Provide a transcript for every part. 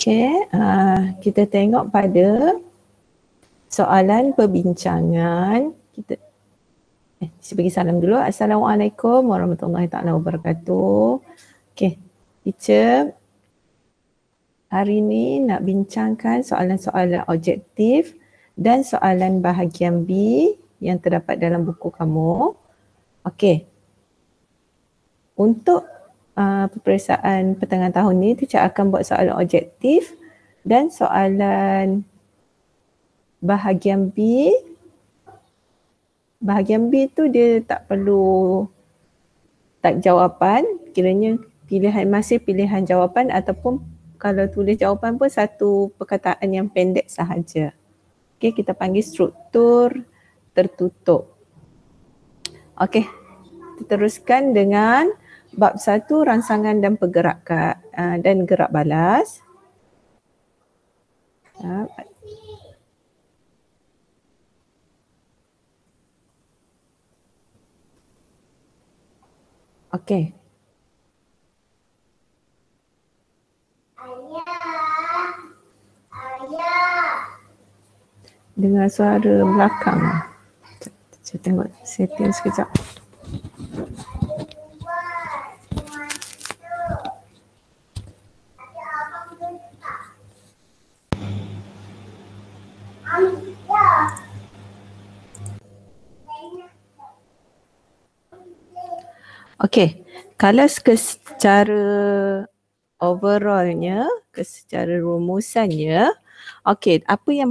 Okey, uh, ah, kita tengok pada soalan perbincangan. Kita eh, saya bagi salam dulu. Assalamualaikum warahmatullahi taala wabarakatuh. Okey, teacher hari ini nak bincangkan soalan-soalan objektif dan soalan bahagian B yang terdapat dalam buku kamu. Okey. Untuk Ah, peperiksaan pertengahan tahun ni teacher akan buat soalan objektif dan soalan bahagian B bahagian B tu dia tak perlu tak jawapan kiranya pilihan masih pilihan jawapan ataupun kalau tulis jawapan pun satu perkataan yang pendek sahaja. Okey kita panggil struktur tertutup. Okey. Kita teruskan dengan bab satu rangsangan dan pergerakan uh, dan gerak balas. Okey. Ayah. Ayah. Dengar suara Ayah. belakang. Saya tengok setting sekejap. Thank Okey, kalau secara overallnya, secara rumusannya, okey, apa yang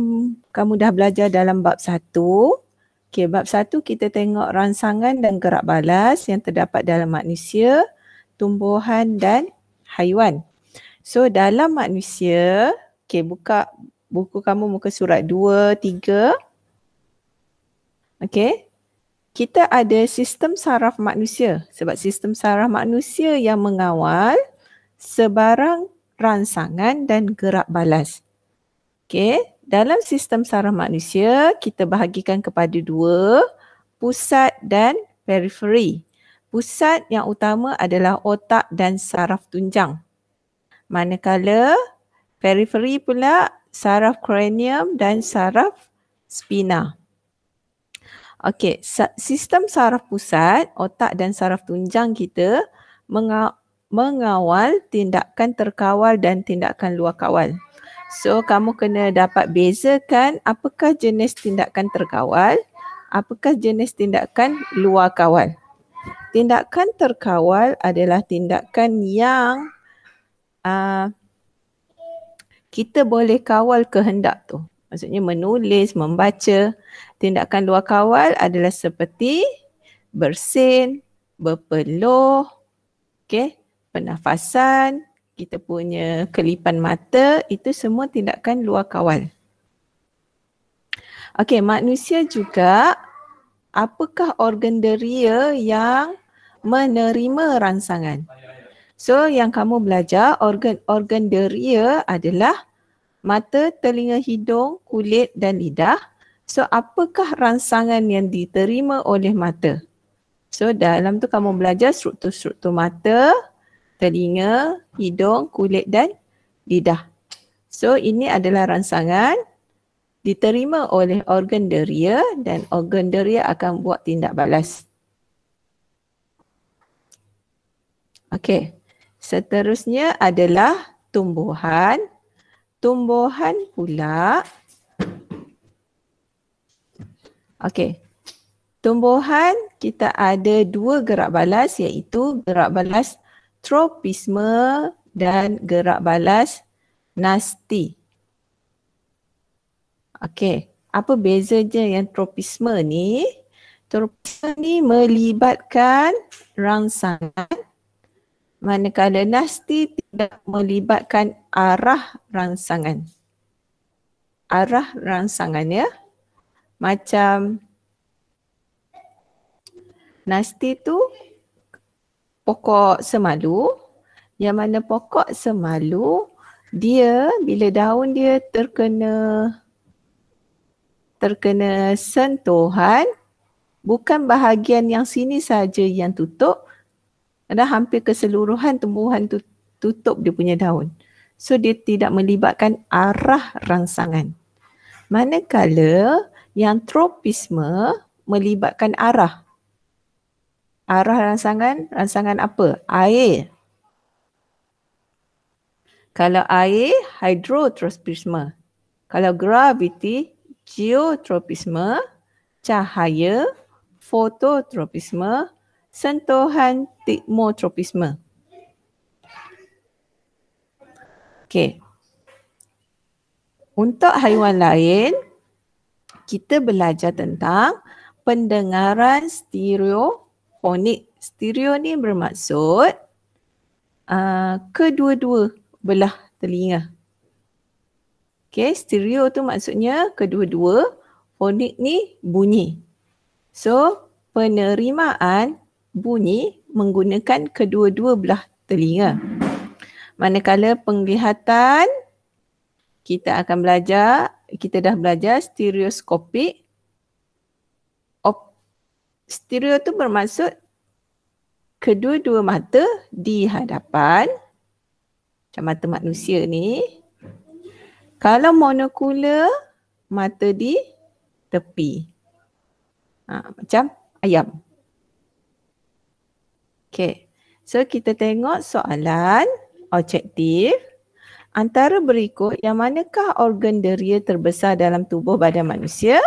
kamu dah belajar dalam bab satu? Okey, bab satu kita tengok rangsangan dan gerak balas yang terdapat dalam manusia, tumbuhan dan haiwan. So dalam manusia, okey buka buku kamu muka surat 2 3 okay? kita ada sistem saraf manusia sebab sistem saraf manusia yang mengawal sebarang ransangan dan gerak balas okay? dalam sistem saraf manusia kita bahagikan kepada dua pusat dan periferi pusat yang utama adalah otak dan saraf tunjang manakala periferi pula saraf kranium dan saraf spina. Okey, sistem saraf pusat, otak dan saraf tunjang kita mengawal tindakan terkawal dan tindakan luar kawal. So, kamu kena dapat bezakan apakah jenis tindakan terkawal, apakah jenis tindakan luar kawal. Tindakan terkawal adalah tindakan yang uh, kita boleh kawal kehendak tu. Maksudnya menulis, membaca, tindakan luar kawal adalah seperti bersin, berpeluh, okay, pernafasan, kita punya kelipan mata, itu semua tindakan luar kawal. Okay, manusia juga apakah organ deria yang menerima rangsangan? So yang kamu belajar organ-organ deria adalah mata, telinga, hidung, kulit dan lidah. So apakah rangsangan yang diterima oleh mata? So dalam tu kamu belajar struktur-struktur mata, telinga, hidung, kulit dan lidah. So ini adalah rangsangan diterima oleh organ deria dan organ deria akan buat tindak balas. Okay. Seterusnya adalah tumbuhan. Tumbuhan pula. Okey. Tumbuhan kita ada dua gerak balas iaitu gerak balas tropisme dan gerak balas nasti. Okey, apa bezanya yang tropisme ni? Tropisme ni melibatkan rangsangan manakala nasti tidak melibatkan arah rangsangan. Arah rangsangan ya. Macam nasti tu pokok semalu yang mana pokok semalu dia bila daun dia terkena terkena sentuhan bukan bahagian yang sini saja yang tutup ada hampir keseluruhan tumbuhan tu tutup dia punya daun. So dia tidak melibatkan arah rangsangan. Manakala yang tropisme melibatkan arah. Arah rangsangan, rangsangan apa? Air. Kalau air, hydrotropisme. Kalau graviti, geotropisme. Cahaya, fototropisme sentuhan tikmotropisme. Okey. Untuk haiwan lain, kita belajar tentang pendengaran stereofonik. Stereo ni bermaksud uh, kedua-dua belah telinga. Okey, stereo tu maksudnya kedua-dua fonik ni bunyi. So, penerimaan bunyi menggunakan kedua-dua belah telinga. Manakala penglihatan kita akan belajar, kita dah belajar stereoskopik. Op, stereo tu bermaksud kedua-dua mata di hadapan macam mata manusia ni. Kalau monokular mata di tepi. Ha, macam ayam. Okay. So kita tengok soalan objektif. Antara berikut yang manakah organ deria terbesar dalam tubuh badan manusia?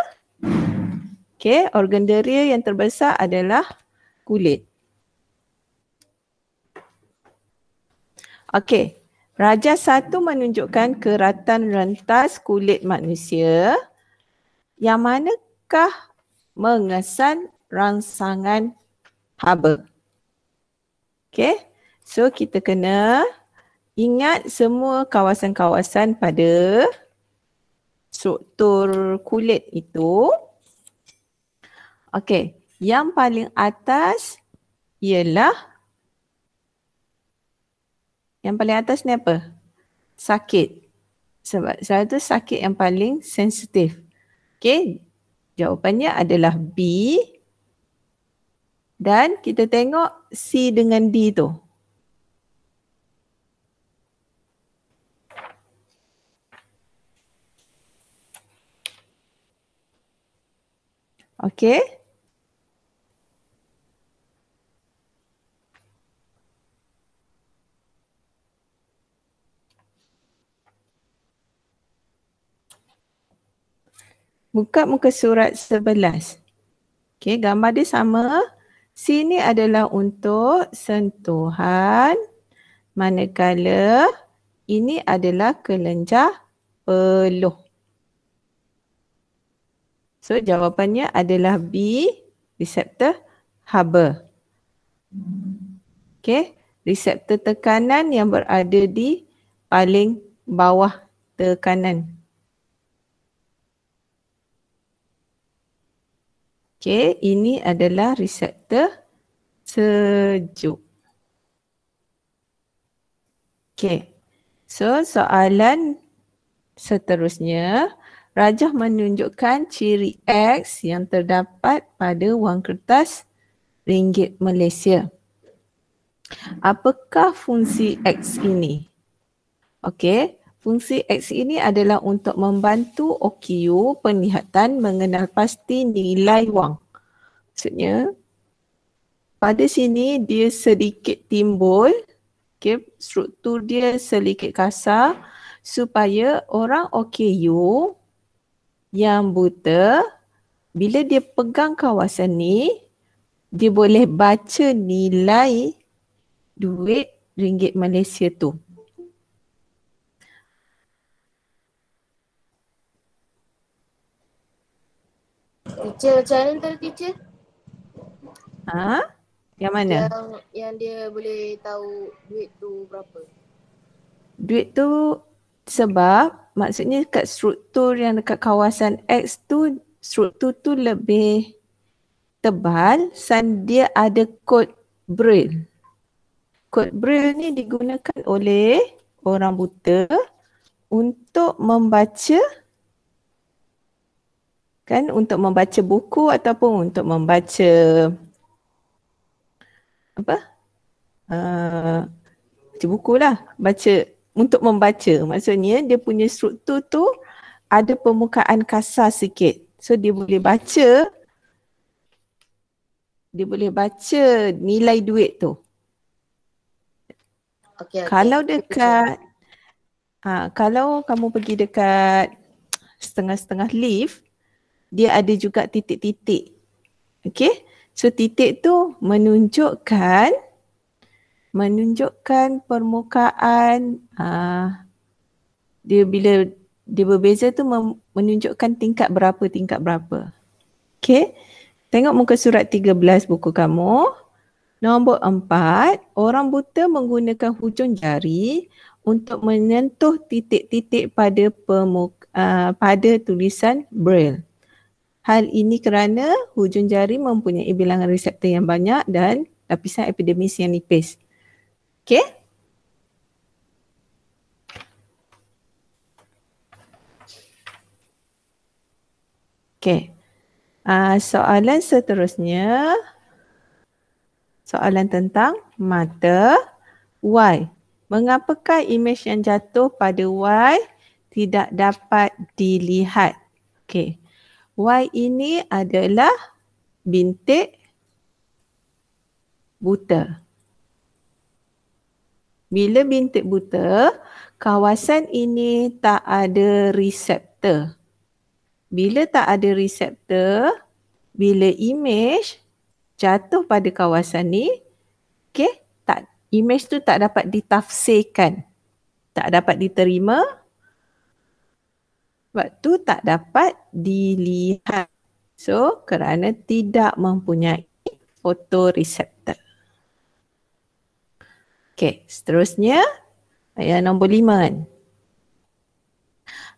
Okay. Organ deria yang terbesar adalah kulit. Okay. Raja satu menunjukkan keratan rentas kulit manusia yang manakah mengesan rangsangan haba. Okay. So kita kena ingat semua kawasan-kawasan pada struktur kulit itu. Okay. Yang paling atas ialah yang paling atas ni apa? Sakit. Sebab salah satu sakit yang paling sensitif. Okay. Jawapannya adalah B. Dan kita tengok C dengan D tu. okey? Buka muka surat sebelas, okey? gambar dia sama. Okay. Sini adalah untuk sentuhan manakala ini adalah kelenjar peluh. So jawapannya adalah B, reseptor haba. Okay, reseptor tekanan yang berada di paling bawah tekanan. Okey, ini adalah reseptor sejuk. Okey. So, soalan seterusnya, rajah menunjukkan ciri X yang terdapat pada wang kertas ringgit Malaysia. Apakah fungsi X ini? Okey. Fungsi X ini adalah untuk membantu OKU penglihatan mengenal pasti nilai wang. Maksudnya pada sini dia sedikit timbul, okay, struktur dia sedikit kasar supaya orang OKU yang buta bila dia pegang kawasan ni dia boleh baca nilai duit ringgit Malaysia tu Teacher macam mana tu teacher? Ha? Yang mana? Yang, yang dia boleh tahu duit tu berapa? Duit tu sebab maksudnya kat struktur yang dekat kawasan X tu struktur tu lebih tebal dan dia ada kod braille. Kod braille ni digunakan oleh orang buta untuk membaca kan untuk membaca buku ataupun untuk membaca apa uh, baca buku lah baca untuk membaca maksudnya dia punya struktur tu ada permukaan kasar sikit so dia boleh baca dia boleh baca nilai duit tu okay, okay. kalau dekat okay. ha, ah, kalau kamu pergi dekat setengah-setengah lift dia ada juga titik-titik. okey? So titik tu menunjukkan menunjukkan permukaan uh, dia bila dia berbeza tu menunjukkan tingkat berapa tingkat berapa. okey? Tengok muka surat 13 buku kamu. Nombor empat. orang buta menggunakan hujung jari untuk menyentuh titik-titik pada pemuka, uh, pada tulisan braille. Hal ini kerana hujung jari mempunyai bilangan reseptor yang banyak dan lapisan epidermis yang nipis. Okay? Okay. Uh, ah, soalan seterusnya. Soalan tentang mata Y. Mengapakah imej yang jatuh pada Y tidak dapat dilihat? Okay. Y ini adalah bintik buta. Bila bintik buta, kawasan ini tak ada reseptor. Bila tak ada reseptor, bila imej jatuh pada kawasan ni, okay, tak imej tu tak dapat ditafsirkan. Tak dapat diterima waktu tak dapat dilihat. So kerana tidak mempunyai fotoreseptor. Okay, seterusnya ayat nombor lima kan.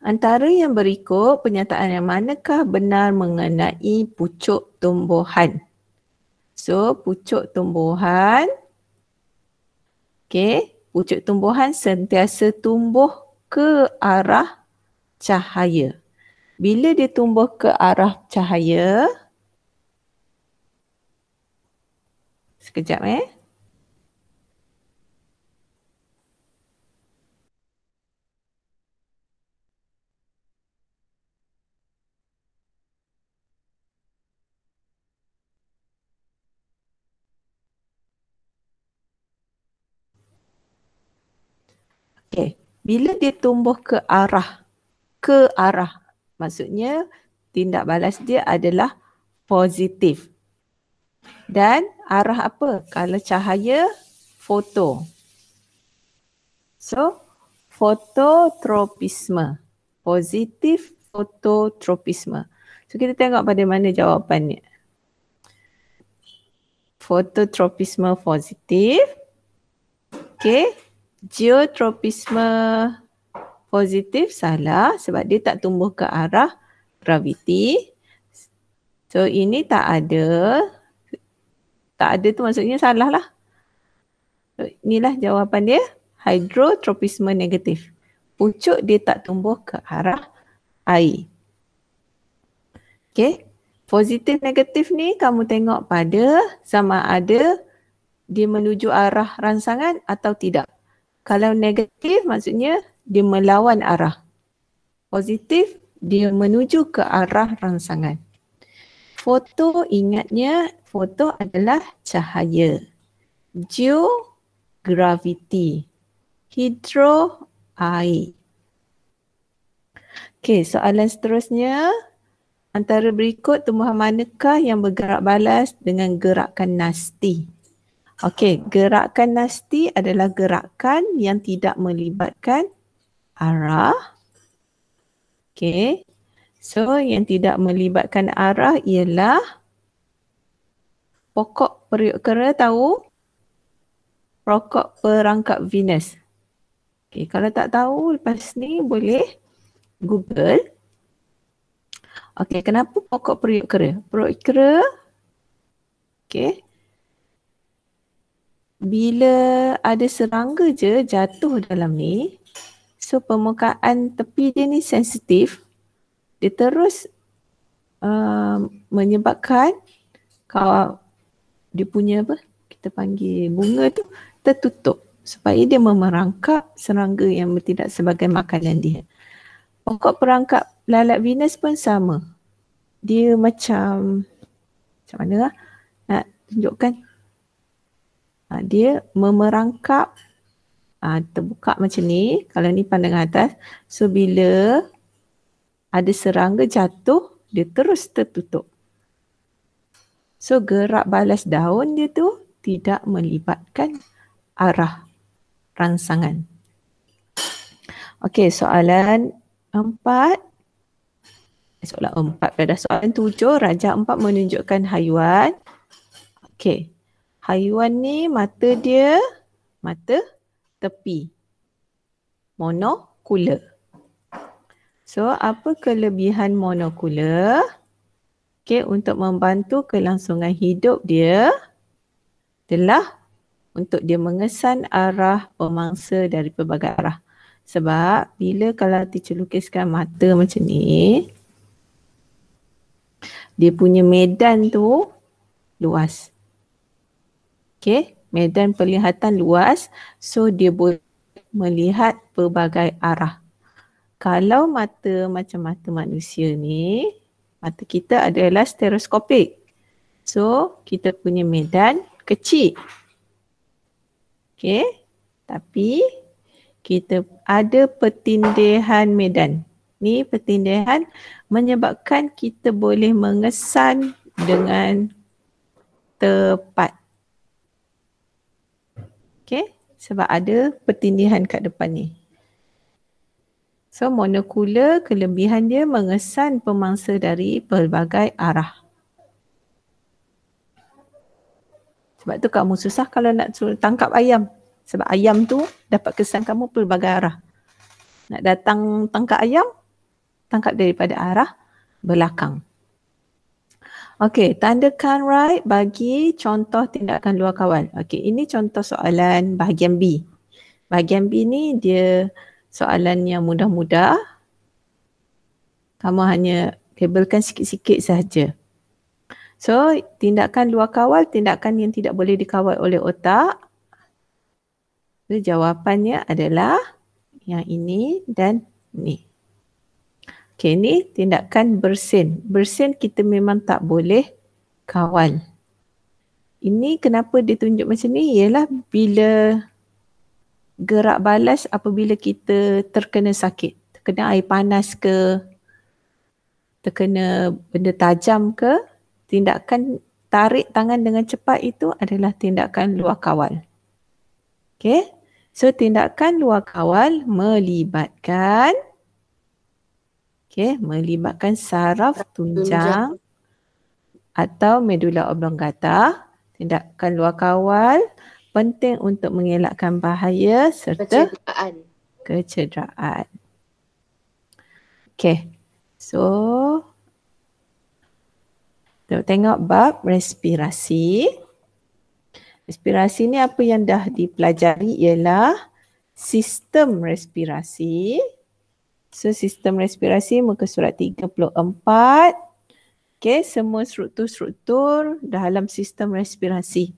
Antara yang berikut penyataan yang manakah benar mengenai pucuk tumbuhan. So pucuk tumbuhan Okay, pucuk tumbuhan sentiasa tumbuh ke arah cahaya. Bila dia tumbuh ke arah cahaya, sekejap eh. Okay. Bila dia tumbuh ke arah ke arah. Maksudnya tindak balas dia adalah positif. Dan arah apa? Kalau cahaya foto. So fototropisme. Positif fototropisme. So kita tengok pada mana jawapannya. Fototropisme positif. Okay. Geotropisme positif salah sebab dia tak tumbuh ke arah graviti. So ini tak ada. Tak ada tu maksudnya salah lah. So, inilah jawapan dia. Hydrotropisme negatif. Pucuk dia tak tumbuh ke arah air. Okay. Positif negatif ni kamu tengok pada sama ada dia menuju arah rangsangan atau tidak. Kalau negatif maksudnya dia melawan arah. Positif, dia menuju ke arah rangsangan. Foto ingatnya, foto adalah cahaya. Geo, graviti Hidro, air. Okey, soalan seterusnya. Antara berikut tumbuhan manakah yang bergerak balas dengan gerakan nasti? Okey, gerakan nasti adalah gerakan yang tidak melibatkan arah. Okay. So yang tidak melibatkan arah ialah pokok periuk kera tahu Pokok perangkap Venus. Okay, kalau tak tahu lepas ni boleh Google. Okay, kenapa pokok periuk kera? Periuk kera, okay. Bila ada serangga je jatuh dalam ni, So permukaan tepi dia ni sensitif. Dia terus uh, menyebabkan kalau dia punya apa kita panggil bunga tu tertutup supaya dia memerangkap serangga yang bertindak sebagai makanan dia. Pokok perangkap lalat Venus pun sama. Dia macam macam mana lah nak tunjukkan. Ha, dia memerangkap uh, terbuka macam ni kalau ni pandangan atas so bila ada serangga jatuh dia terus tertutup so gerak balas daun dia tu tidak melibatkan arah rangsangan Okey, soalan empat soalan empat pada soalan tujuh raja empat menunjukkan haiwan Okey, haiwan ni mata dia mata tepi. Monokular. So apa kelebihan monokular? Okay untuk membantu kelangsungan hidup dia adalah untuk dia mengesan arah pemangsa dari pelbagai arah. Sebab bila kalau teacher lukiskan mata macam ni, dia punya medan tu luas. Okay medan penglihatan luas so dia boleh melihat pelbagai arah. Kalau mata macam mata manusia ni, mata kita adalah stereoskopik. So kita punya medan kecil. Okay, tapi kita ada pertindihan medan. Ni pertindihan menyebabkan kita boleh mengesan dengan tepat. Okay, sebab ada pertindihan kat depan ni. So monokular kelebihan dia mengesan pemangsa dari pelbagai arah. Sebab tu kamu susah kalau nak tangkap ayam. Sebab ayam tu dapat kesan kamu pelbagai arah. Nak datang tangkap ayam, tangkap daripada arah belakang. Okey, tandakan right bagi contoh tindakan luar kawan. Okey, ini contoh soalan bahagian B. Bahagian B ni dia soalan yang mudah-mudah. Kamu hanya kabelkan sikit-sikit saja. So, tindakan luar kawal, tindakan yang tidak boleh dikawal oleh otak. So, jawapannya adalah yang ini dan ni. Okay, ni tindakan bersin. Bersin kita memang tak boleh kawal. Ini kenapa ditunjuk macam ni? Ialah bila gerak balas apabila kita terkena sakit. Terkena air panas ke, terkena benda tajam ke, tindakan tarik tangan dengan cepat itu adalah tindakan luar kawal. Okay. So tindakan luar kawal melibatkan Okay, melibatkan saraf tunjang, tunjang atau medula oblongata, tindakan luar kawal penting untuk mengelakkan bahaya serta kecederaan. kecederaan. Okey. So kita tengok bab respirasi. Respirasi ni apa yang dah dipelajari ialah sistem respirasi So sistem respirasi muka surat 34. Okay, semua struktur-struktur dalam sistem respirasi.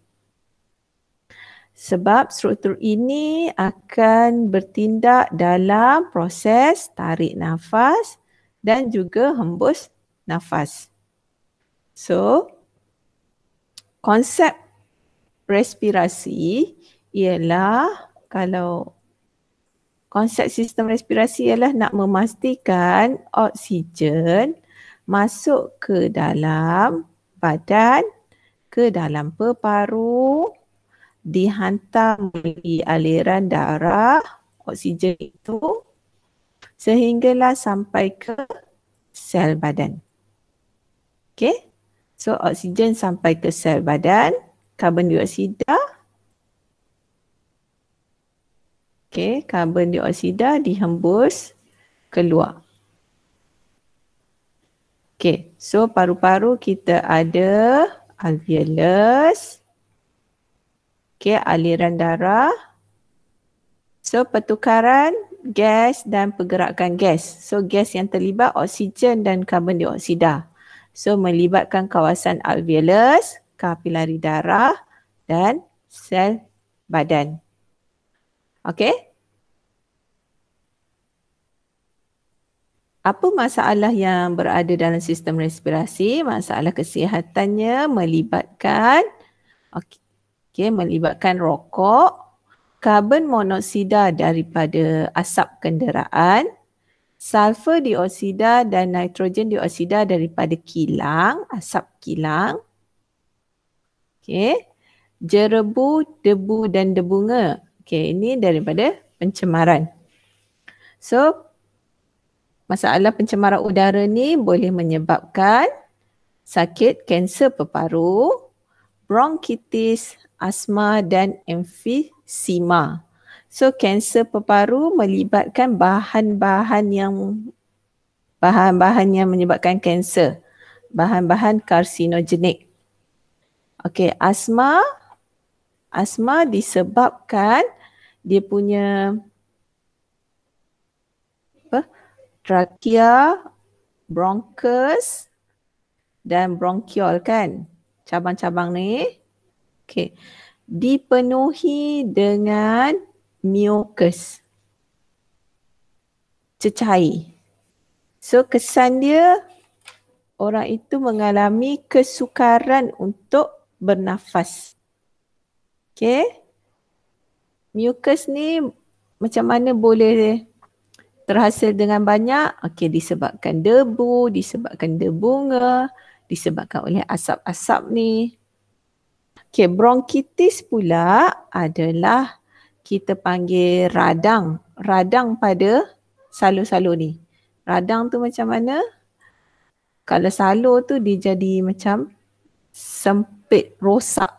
Sebab struktur ini akan bertindak dalam proses tarik nafas dan juga hembus nafas. So, konsep respirasi ialah kalau konsep sistem respirasi ialah nak memastikan oksigen masuk ke dalam badan, ke dalam peparu, dihantar melalui aliran darah oksigen itu sehinggalah sampai ke sel badan. Okay, so oksigen sampai ke sel badan, karbon dioksida Okey, karbon dioksida dihembus keluar. Okey, so paru-paru kita ada alveolus. Okey, aliran darah. So pertukaran gas dan pergerakan gas. So gas yang terlibat oksigen dan karbon dioksida. So melibatkan kawasan alveolus, kapilari darah dan sel badan. Okey? Apa masalah yang berada dalam sistem respirasi? Masalah kesihatannya melibatkan okey okay, melibatkan rokok, karbon monoksida daripada asap kenderaan, sulfur dioksida dan nitrogen dioksida daripada kilang, asap kilang. Okey. Jerebu, debu dan debunga Okay, ini daripada pencemaran. So, masalah pencemaran udara ni boleh menyebabkan sakit kanser peparu, bronkitis, asma dan emfisema. So, kanser peparu melibatkan bahan-bahan yang bahan-bahan yang menyebabkan kanser. Bahan-bahan karsinogenik. Okay, asma asma disebabkan dia punya apa? trachea, bronchus dan bronchiol kan? Cabang-cabang ni. Okey, Dipenuhi dengan mucus. Cecair. So kesan dia orang itu mengalami kesukaran untuk bernafas. Okay. Mucus ni macam mana boleh terhasil dengan banyak? Okay disebabkan debu, disebabkan debunga, disebabkan oleh asap-asap ni. Okay bronkitis pula adalah kita panggil radang. Radang pada salur-salur ni. Radang tu macam mana? Kalau salur tu dia jadi macam sempit, rosak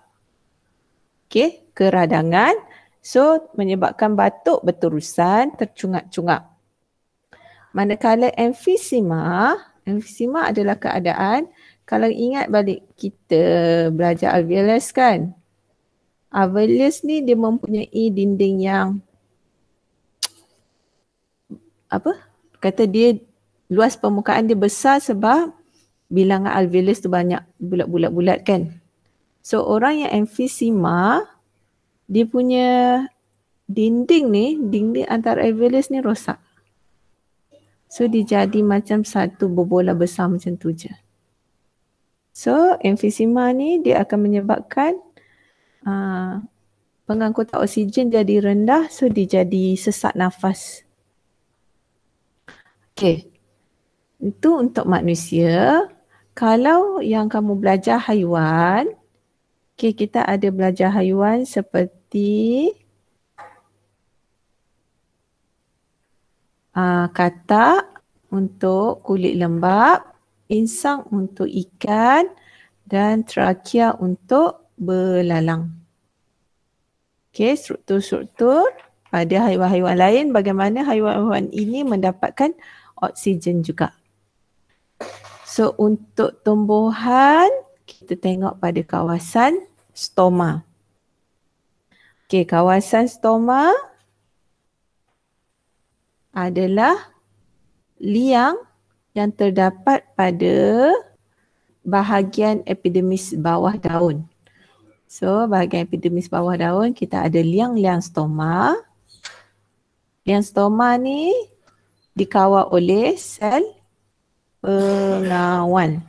okay, keradangan. So menyebabkan batuk berterusan tercungak-cungak. Manakala emfisema, emfisema adalah keadaan kalau ingat balik kita belajar alveolus kan. Alveolus ni dia mempunyai dinding yang apa? Kata dia luas permukaan dia besar sebab bilangan alveolus tu banyak bulat-bulat-bulat kan. So orang yang emphysema dia punya dinding ni, dinding antara alveolus ni rosak. So dia jadi macam satu bola besar macam tu je. So emphysema ni dia akan menyebabkan uh, pengangkutan oksigen jadi rendah so dia jadi sesak nafas. Okay. Itu untuk manusia. Kalau yang kamu belajar haiwan, Okey, kita ada belajar haiwan seperti uh, katak untuk kulit lembab, insang untuk ikan dan trakea untuk belalang. Okey, struktur-struktur pada haiwan-haiwan lain bagaimana haiwan-haiwan ini mendapatkan oksigen juga. So untuk tumbuhan kita tengok pada kawasan stoma. Okey, kawasan stoma adalah liang yang terdapat pada bahagian epidemis bawah daun. So, bahagian epidemis bawah daun kita ada liang-liang stoma. Liang stoma ni dikawal oleh sel pengawan.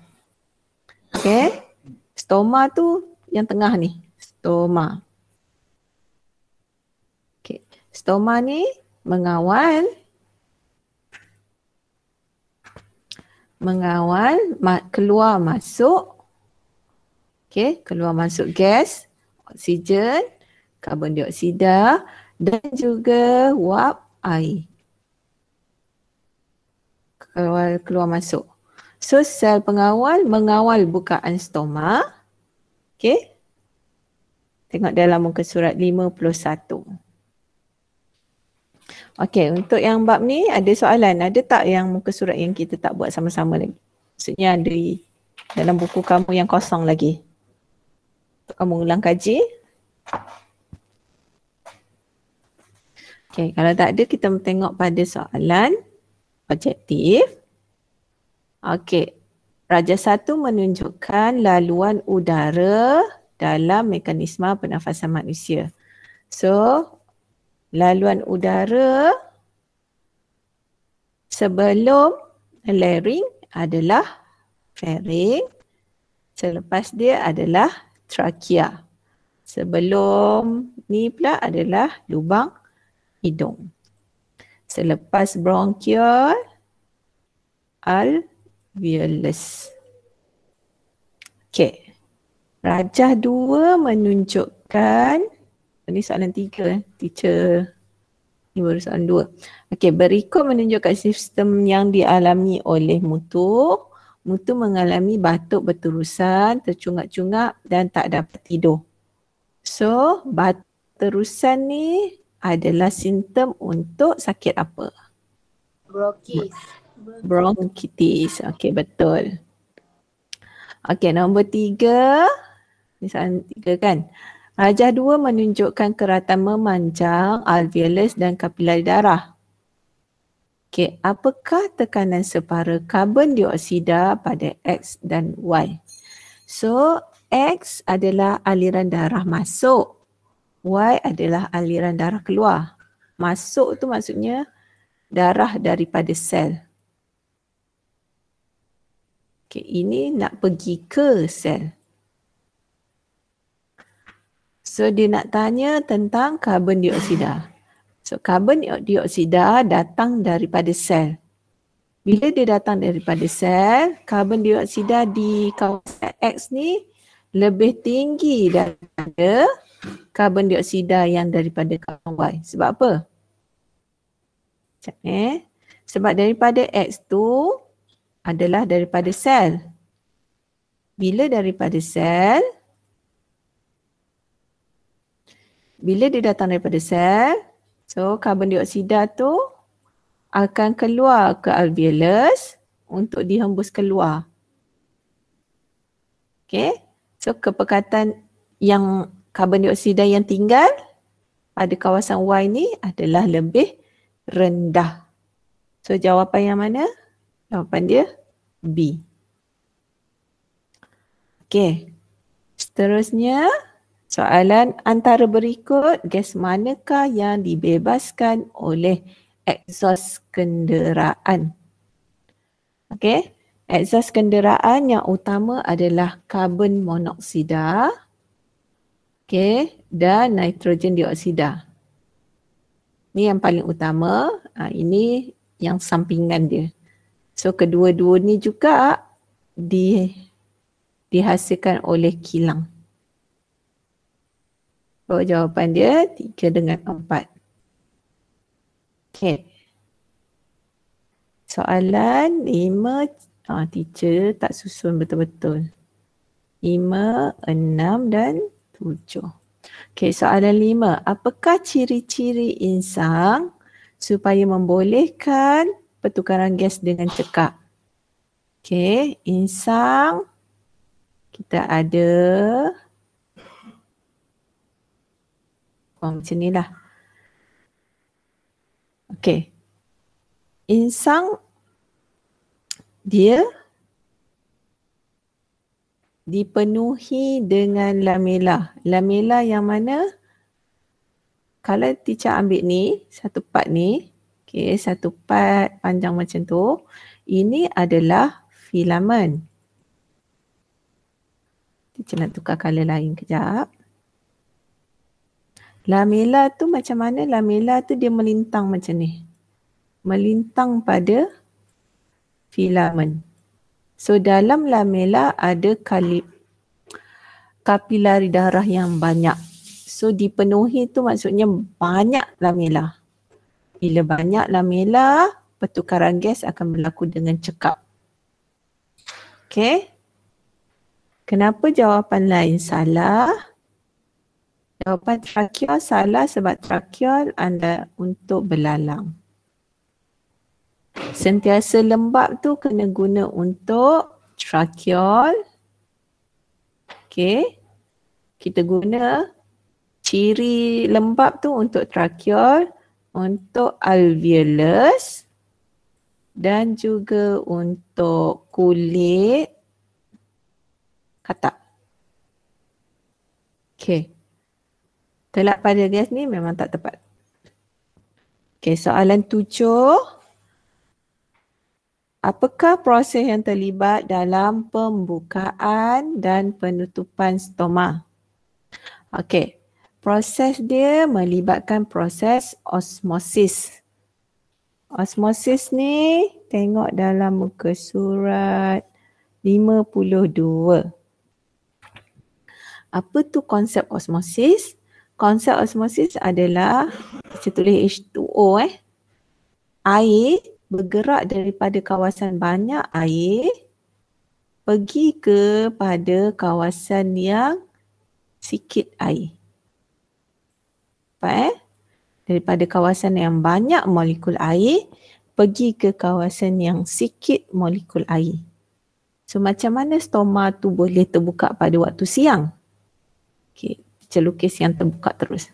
Okey stoma tu yang tengah ni stoma okey stoma ni mengawal mengawal ma- keluar masuk okey keluar masuk gas oksigen karbon dioksida dan juga wap air keluar keluar masuk so sel pengawal mengawal bukaan stoma Okay, Tengok dalam muka surat 51. Okay, untuk yang bab ni ada soalan. Ada tak yang muka surat yang kita tak buat sama-sama lagi? Maksudnya ada dalam buku kamu yang kosong lagi. Kamu ulang kaji. Okay, kalau tak ada kita tengok pada soalan objektif. Okay. Raja satu menunjukkan laluan udara dalam mekanisma pernafasan manusia. So, laluan udara sebelum laring adalah pharynx. Selepas dia adalah trachea. Sebelum ni pula adalah lubang hidung. Selepas bronchial, al fearless. Okay. Rajah dua menunjukkan ini oh, soalan tiga eh. teacher. Ini baru soalan dua. Okay, berikut menunjukkan sistem yang dialami oleh mutu. Mutu mengalami batuk berterusan, tercungak-cungak dan tak dapat tidur. So terusan ni adalah simptom untuk sakit apa? Brokis bronchitis. Okay, betul. Okay, nombor tiga. Misalnya tiga kan. Rajah dua menunjukkan keratan memanjang alveolus dan kapilari darah. Okay, apakah tekanan separa karbon dioksida pada X dan Y? So, X adalah aliran darah masuk. Y adalah aliran darah keluar. Masuk tu maksudnya darah daripada sel. Okay, ini nak pergi ke sel. So dia nak tanya tentang karbon dioksida. So karbon dioksida datang daripada sel. Bila dia datang daripada sel, karbon dioksida di kawasan X ni lebih tinggi daripada karbon dioksida yang daripada kawasan Y. Sebab apa? Eh? Sebab daripada X tu adalah daripada sel. Bila daripada sel, bila dia datang daripada sel, so karbon dioksida tu akan keluar ke alveolus untuk dihembus keluar. Okay, so kepekatan yang karbon dioksida yang tinggal pada kawasan Y ni adalah lebih rendah. So jawapan yang mana? Jawapan dia B. Okey, Seterusnya, soalan antara berikut, gas manakah yang dibebaskan oleh eksos kenderaan? Okey, Eksos kenderaan yang utama adalah karbon monoksida. okey, Dan nitrogen dioksida. Ini yang paling utama. Ha, ini yang sampingan dia. So kedua-dua ni juga di dihasilkan oleh kilang. So jawapan dia tiga dengan empat. Okay. Soalan lima, ah, teacher tak susun betul-betul. Lima, enam dan tujuh. Okay, soalan lima. Apakah ciri-ciri insang supaya membolehkan pertukaran gas dengan cekak. Okey, insang kita ada Oh, macam inilah. Okey. Insang dia dipenuhi dengan lamela. Lamela yang mana kalau teacher ambil ni, satu part ni, Okey, satu pad panjang macam tu. Ini adalah filamen. Kita nak tukar color lain kejap. Lamela tu macam mana? Lamela tu dia melintang macam ni. Melintang pada filamen. So dalam lamela ada kalip kapilari darah yang banyak. So dipenuhi tu maksudnya banyak lamela. Bila banyak lamela, pertukaran gas akan berlaku dengan cekap. Okay. Kenapa jawapan lain salah? Jawapan trakea salah sebab trakea anda untuk belalang. Sentiasa lembab tu kena guna untuk trakeol. Okay. Kita guna ciri lembab tu untuk trakeol untuk alveolus dan juga untuk kulit katak. Okey. Telak pada gas ni memang tak tepat. Okey, soalan tujuh. Apakah proses yang terlibat dalam pembukaan dan penutupan stoma? Okey, proses dia melibatkan proses osmosis. Osmosis ni tengok dalam muka surat 52. Apa tu konsep osmosis? Konsep osmosis adalah saya tulis H2O eh. Air bergerak daripada kawasan banyak air pergi kepada kawasan yang sikit air cepat eh, daripada kawasan yang banyak molekul air pergi ke kawasan yang sikit molekul air. So macam mana stoma tu boleh terbuka pada waktu siang? Okay, kita lukis yang terbuka terus.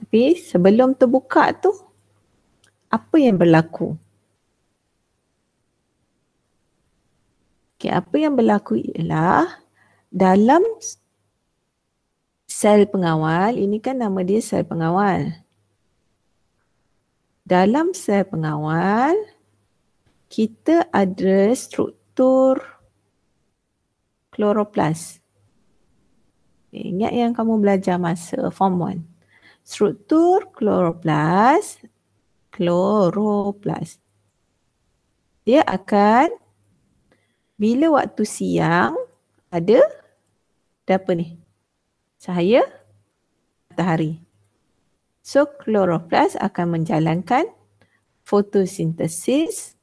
Tapi sebelum terbuka tu, apa yang berlaku? Okay, apa yang berlaku ialah dalam sel pengawal, ini kan nama dia sel pengawal. Dalam sel pengawal, kita ada struktur kloroplas. Eh, ingat yang kamu belajar masa form 1. Struktur kloroplas, kloroplas. Dia akan bila waktu siang ada, ada apa ni? cahaya matahari. So kloroplas akan menjalankan fotosintesis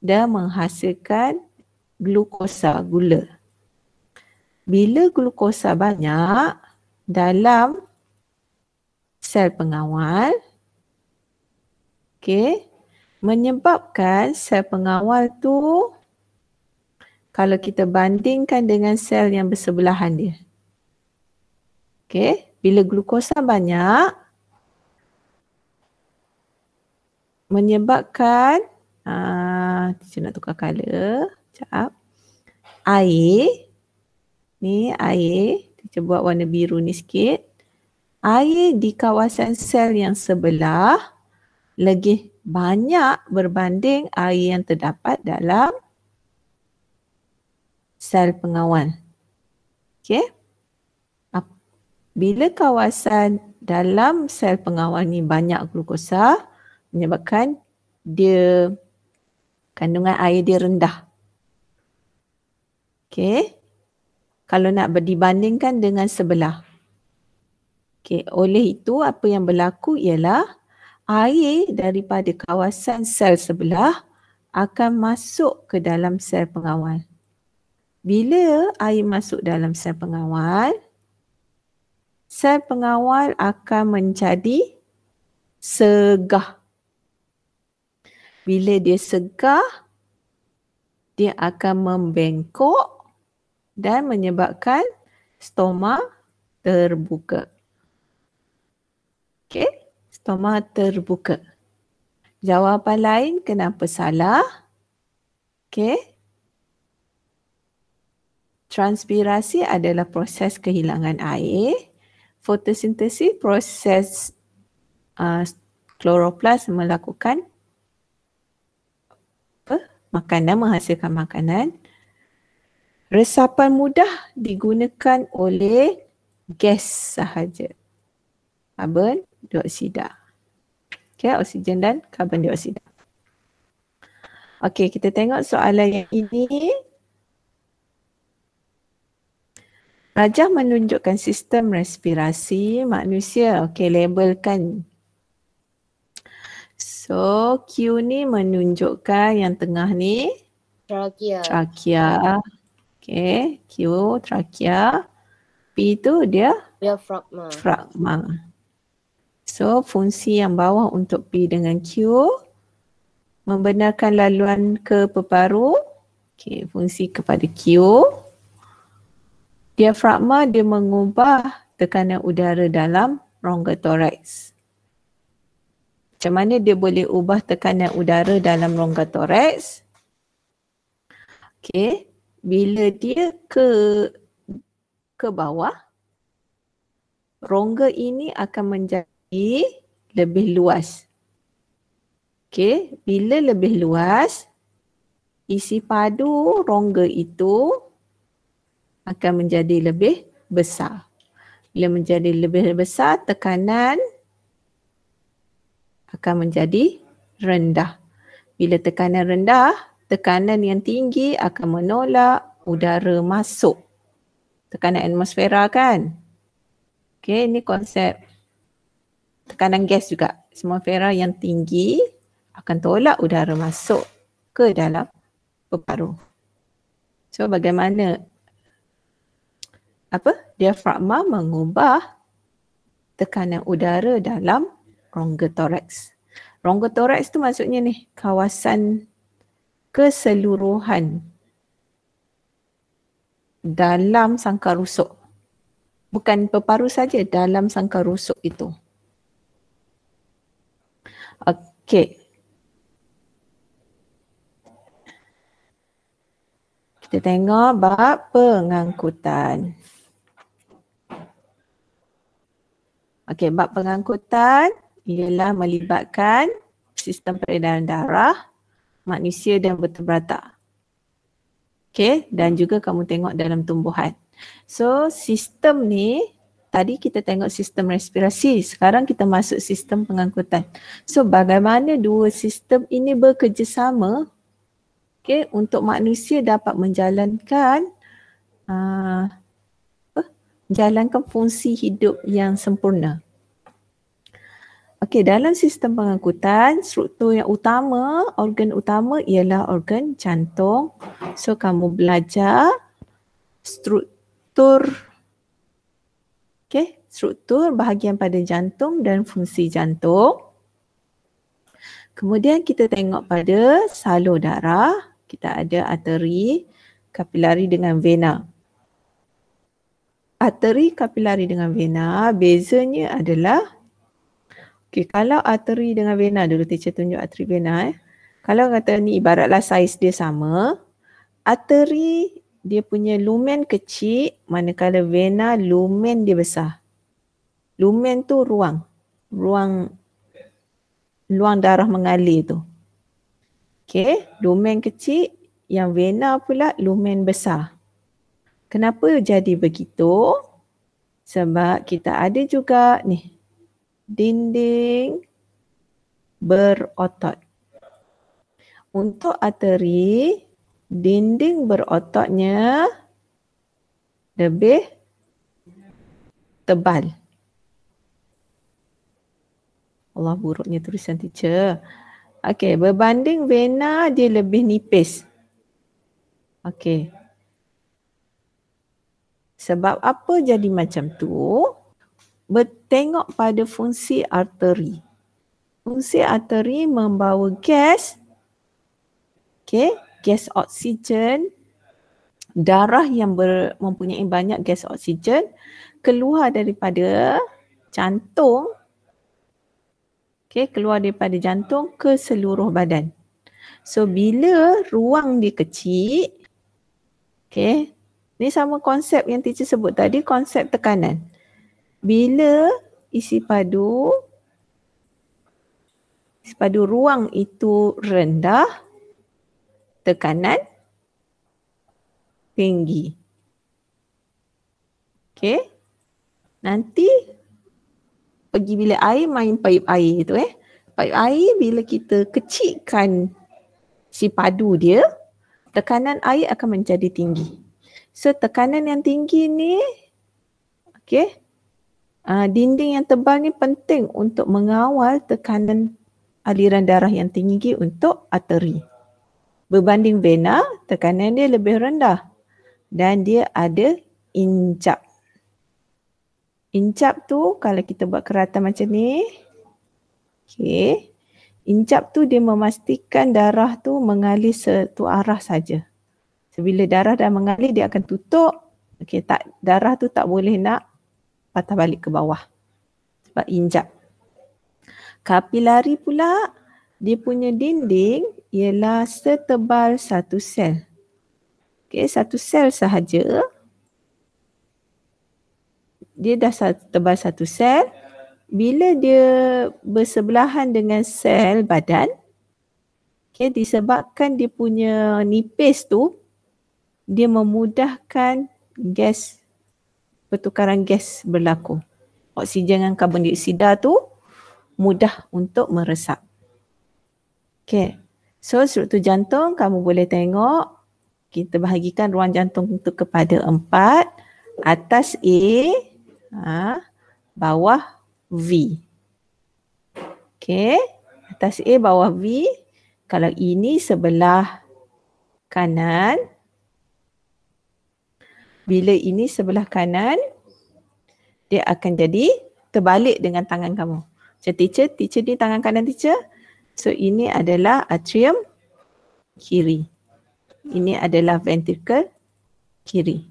dan menghasilkan glukosa, gula. Bila glukosa banyak dalam sel pengawal, okay, menyebabkan sel pengawal tu kalau kita bandingkan dengan sel yang bersebelahan dia. Okay, bila glukosa banyak menyebabkan aa, ah, saya nak tukar color. Sekejap. Air. Ni air. Kita buat warna biru ni sikit. Air di kawasan sel yang sebelah lagi banyak berbanding air yang terdapat dalam sel pengawal. Okey bila kawasan dalam sel pengawal ni banyak glukosa menyebabkan dia kandungan air dia rendah. Okay. Kalau nak dibandingkan dengan sebelah. Okay. Oleh itu apa yang berlaku ialah air daripada kawasan sel sebelah akan masuk ke dalam sel pengawal. Bila air masuk dalam sel pengawal, sel pengawal akan menjadi segah. Bila dia segah, dia akan membengkok dan menyebabkan stoma terbuka. Okey, stoma terbuka. Jawapan lain kenapa salah? Okey. Transpirasi adalah proses kehilangan air fotosintesis proses uh, ah, kloroplas melakukan apa? makanan menghasilkan makanan resapan mudah digunakan oleh gas sahaja karbon dioksida okey oksigen dan karbon dioksida okey kita tengok soalan yang ini Rajah menunjukkan sistem respirasi manusia. Okey, labelkan. So, Q ni menunjukkan yang tengah ni. Trachea. Trachea. Okey, Q, trachea. P tu dia? Dia fragma. Fragma. So, fungsi yang bawah untuk P dengan Q. Membenarkan laluan ke peparu. Okey, fungsi kepada Q diafragma dia mengubah tekanan udara dalam rongga toraks. Macam mana dia boleh ubah tekanan udara dalam rongga toraks? Okey, bila dia ke ke bawah, rongga ini akan menjadi lebih luas. Okey, bila lebih luas, isi padu rongga itu akan menjadi lebih besar. Bila menjadi lebih besar, tekanan akan menjadi rendah. Bila tekanan rendah, tekanan yang tinggi akan menolak udara masuk. Tekanan atmosfera kan? Okay, ini konsep tekanan gas juga. Atmosfera yang tinggi akan tolak udara masuk ke dalam peparu. So bagaimana apa diafragma mengubah tekanan udara dalam rongga torax. Rongga torax tu maksudnya ni kawasan keseluruhan dalam sangka rusuk. Bukan peparu saja dalam sangka rusuk itu. Okey. Kita tengok bab pengangkutan. Okey, bab pengangkutan ialah melibatkan sistem peredaran darah manusia dan bertebrata. Okey, dan juga kamu tengok dalam tumbuhan. So, sistem ni tadi kita tengok sistem respirasi, sekarang kita masuk sistem pengangkutan. So, bagaimana dua sistem ini bekerjasama Okay, untuk manusia dapat menjalankan uh, jalankan fungsi hidup yang sempurna. Okey, dalam sistem pengangkutan, struktur yang utama, organ utama ialah organ jantung. So kamu belajar struktur Okey, struktur bahagian pada jantung dan fungsi jantung. Kemudian kita tengok pada salur darah, kita ada arteri, kapilari dengan vena arteri kapilari dengan vena bezanya adalah okay, kalau arteri dengan vena dulu teacher tunjuk arteri vena eh. Kalau kata ni ibaratlah saiz dia sama, arteri dia punya lumen kecil manakala vena lumen dia besar. Lumen tu ruang. Ruang ruang darah mengalir tu. Okay, lumen kecil yang vena pula lumen besar. Kenapa jadi begitu? Sebab kita ada juga ni dinding berotot. Untuk arteri, dinding berototnya lebih tebal. Allah buruknya tulisan teacher. Okey, berbanding vena dia lebih nipis. Okey. Sebab apa jadi macam tu? Bertengok pada fungsi arteri. Fungsi arteri membawa gas. Okay, gas oksigen. Darah yang ber, mempunyai banyak gas oksigen keluar daripada jantung. Okay, keluar daripada jantung ke seluruh badan. So bila ruang dia kecil, okay, Ni sama konsep yang teacher sebut tadi, konsep tekanan. Bila isi padu, isi padu ruang itu rendah, tekanan tinggi. Okay. Nanti pergi bila air main paip air itu eh. Paip air bila kita kecikkan si padu dia, tekanan air akan menjadi tinggi. So tekanan yang tinggi ni okey. Uh, dinding yang tebal ni penting untuk mengawal tekanan aliran darah yang tinggi untuk arteri. Berbanding vena, tekanan dia lebih rendah dan dia ada incap. Incap tu kalau kita buat keratan macam ni, okey. Incap tu dia memastikan darah tu mengalir satu arah saja. So, bila darah dah mengalir dia akan tutup. Okey, tak darah tu tak boleh nak patah balik ke bawah. Sebab injak. Kapilari pula dia punya dinding ialah setebal satu sel. Okey, satu sel sahaja. Dia dah setebal satu sel. Bila dia bersebelahan dengan sel badan, okay, disebabkan dia punya nipis tu dia memudahkan gas pertukaran gas berlaku. Oksigen dan karbon dioksida tu mudah untuk meresap. Okay. So struktur jantung kamu boleh tengok kita bahagikan ruang jantung itu kepada empat. Atas A, ha, bawah V. Okay. Atas A, bawah V. Kalau ini sebelah kanan, bila ini sebelah kanan, dia akan jadi terbalik dengan tangan kamu. Macam teacher, teacher ni tangan kanan teacher. So ini adalah atrium kiri. Ini adalah ventricle kiri.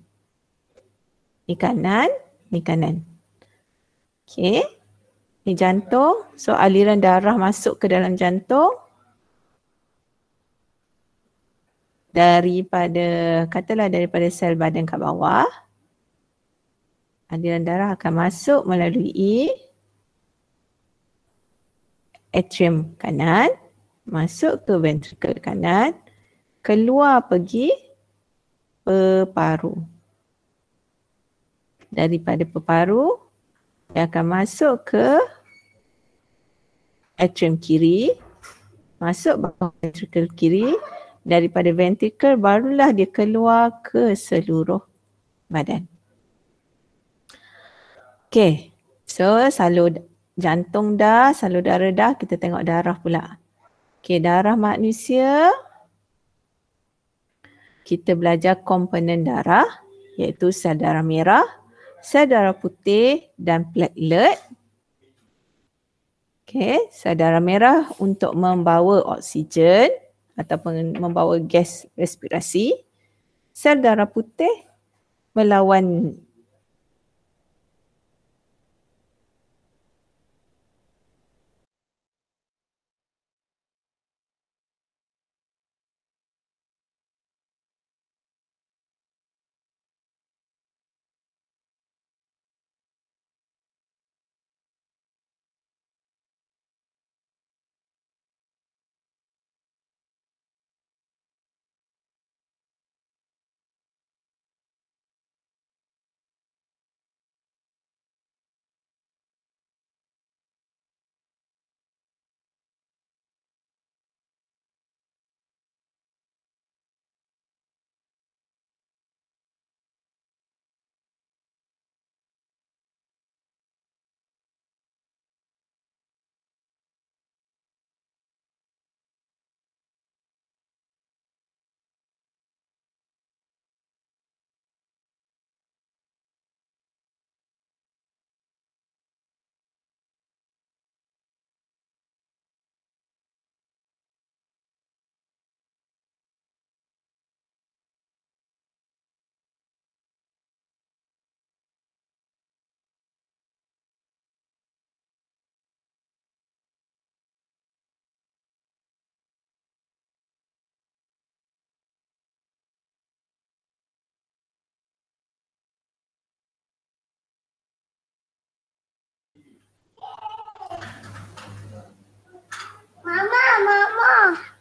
Ni kanan, ni kanan. Okay. Ni jantung. So aliran darah masuk ke dalam jantung. daripada katalah daripada sel badan kat bawah aliran darah akan masuk melalui atrium kanan masuk ke ventrikel kanan keluar pergi peparu daripada peparu dia akan masuk ke atrium kiri masuk ke ventrikel kiri daripada ventrikel barulah dia keluar ke seluruh badan. Okay, so salur jantung dah, salur darah dah, kita tengok darah pula. Okay, darah manusia. Kita belajar komponen darah iaitu sel darah merah, sel darah putih dan platelet. Okay, sel darah merah untuk membawa oksigen ataupun membawa gas respirasi, sel darah putih melawan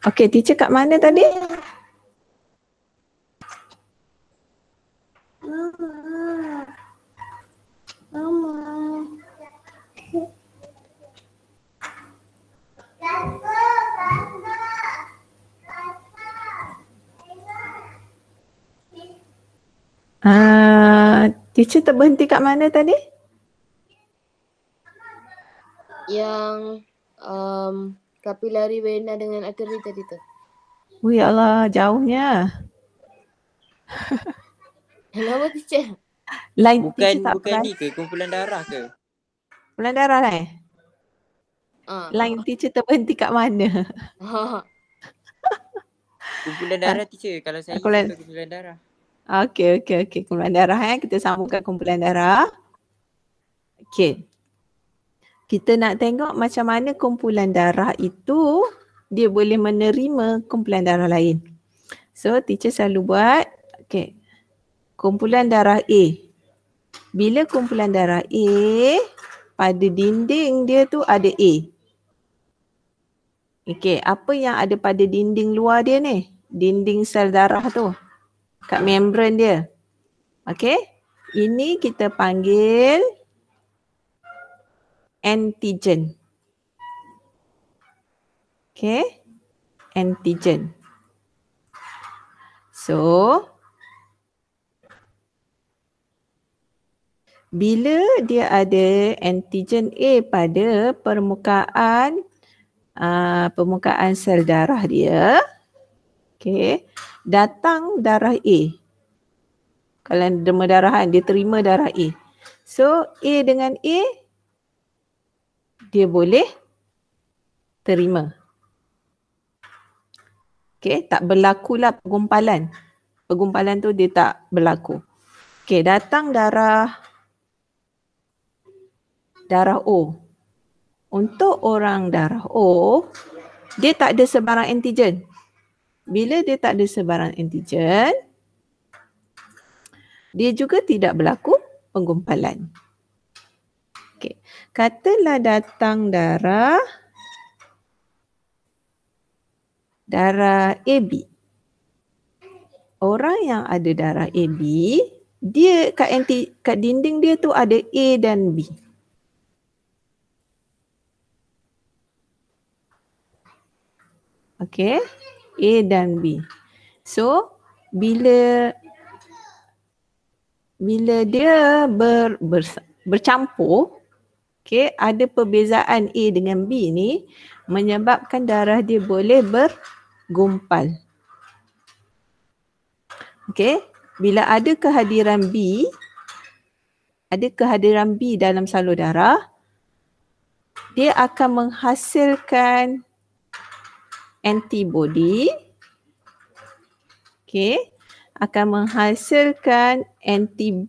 Okay, teacher kat mana tadi? Mama. Mama. Ah, teacher terhenti kat mana tadi? Yang um, kapilari vena dengan arteri tadi tu. Oh ya Allah, jauhnya. Kenapa teacher? Lain bukan teacher bukan ni ke kumpulan darah ke? Kumpulan darah lah, eh? Uh, Lain uh. teacher terhenti kat mana? Uh. kumpulan darah teacher kalau saya Kumpulan, kumpulan darah. Ah, okey, okey, okey. Kumpulan darah eh. Kita sambungkan kumpulan darah. Okey kita nak tengok macam mana kumpulan darah itu dia boleh menerima kumpulan darah lain. So teacher selalu buat okey kumpulan darah A. Bila kumpulan darah A pada dinding dia tu ada A. Okey, apa yang ada pada dinding luar dia ni? Dinding sel darah tu. Kat membran dia. Okey. Ini kita panggil antigen. Okay, antigen. So, bila dia ada antigen A pada permukaan uh, permukaan sel darah dia, okay, datang darah A. Kalau derma darah kan, dia terima darah A. So, A dengan A dia boleh terima. Okay, tak berlakulah pergumpalan. Pergumpalan tu dia tak berlaku. Okay, datang darah darah O. Untuk orang darah O, dia tak ada sebarang antigen. Bila dia tak ada sebarang antigen, dia juga tidak berlaku penggumpalan. Okey. Katalah datang darah darah AB. Orang yang ada darah AB, dia kat anti kat dinding dia tu ada A dan B. Okey. A dan B. So, bila bila dia ber, ber, bercampur Okey, ada perbezaan A dengan B ni menyebabkan darah dia boleh bergumpal. Okey, bila ada kehadiran B, ada kehadiran B dalam salur darah, dia akan menghasilkan antibody. Okey, akan menghasilkan anti B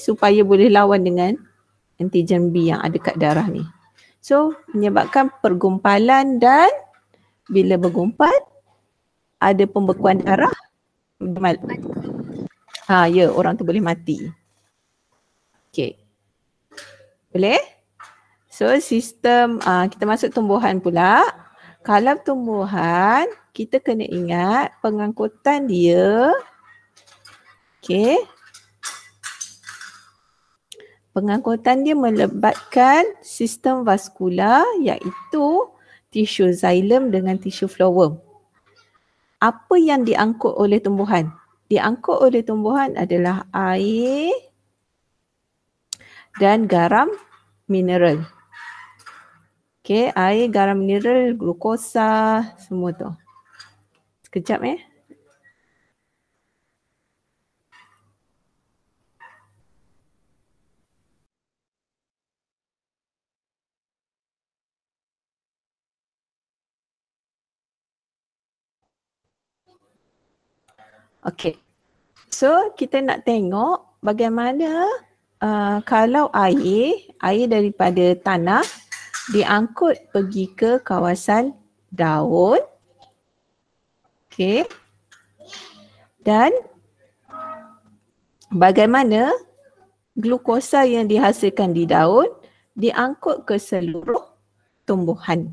supaya boleh lawan dengan antigen B yang ada kat darah ni. So menyebabkan pergumpalan dan bila bergumpal ada pembekuan darah. Ha ya orang tu boleh mati. Okay. Boleh? So sistem uh, kita masuk tumbuhan pula. Kalau tumbuhan kita kena ingat pengangkutan dia Okay, pengangkutan dia melebatkan sistem vaskular iaitu tisu xylem dengan tisu phloem. Apa yang diangkut oleh tumbuhan? Diangkut oleh tumbuhan adalah air dan garam mineral. Okay, air, garam mineral, glukosa, semua tu. Sekejap eh. Okay. So kita nak tengok bagaimana uh, kalau air, air daripada tanah diangkut pergi ke kawasan daun. Okay. Dan bagaimana glukosa yang dihasilkan di daun diangkut ke seluruh tumbuhan.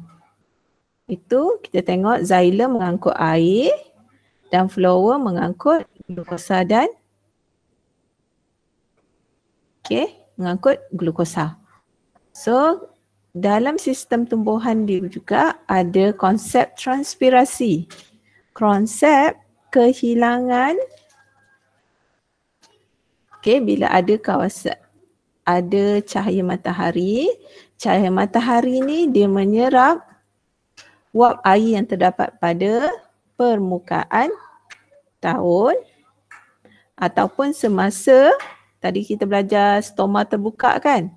Itu kita tengok xylem mengangkut air dan flower mengangkut glukosa dan okey mengangkut glukosa. So dalam sistem tumbuhan dia juga ada konsep transpirasi. Konsep kehilangan okey bila ada kawasan ada cahaya matahari, cahaya matahari ni dia menyerap wap air yang terdapat pada permukaan tahun ataupun semasa tadi kita belajar stoma terbuka kan.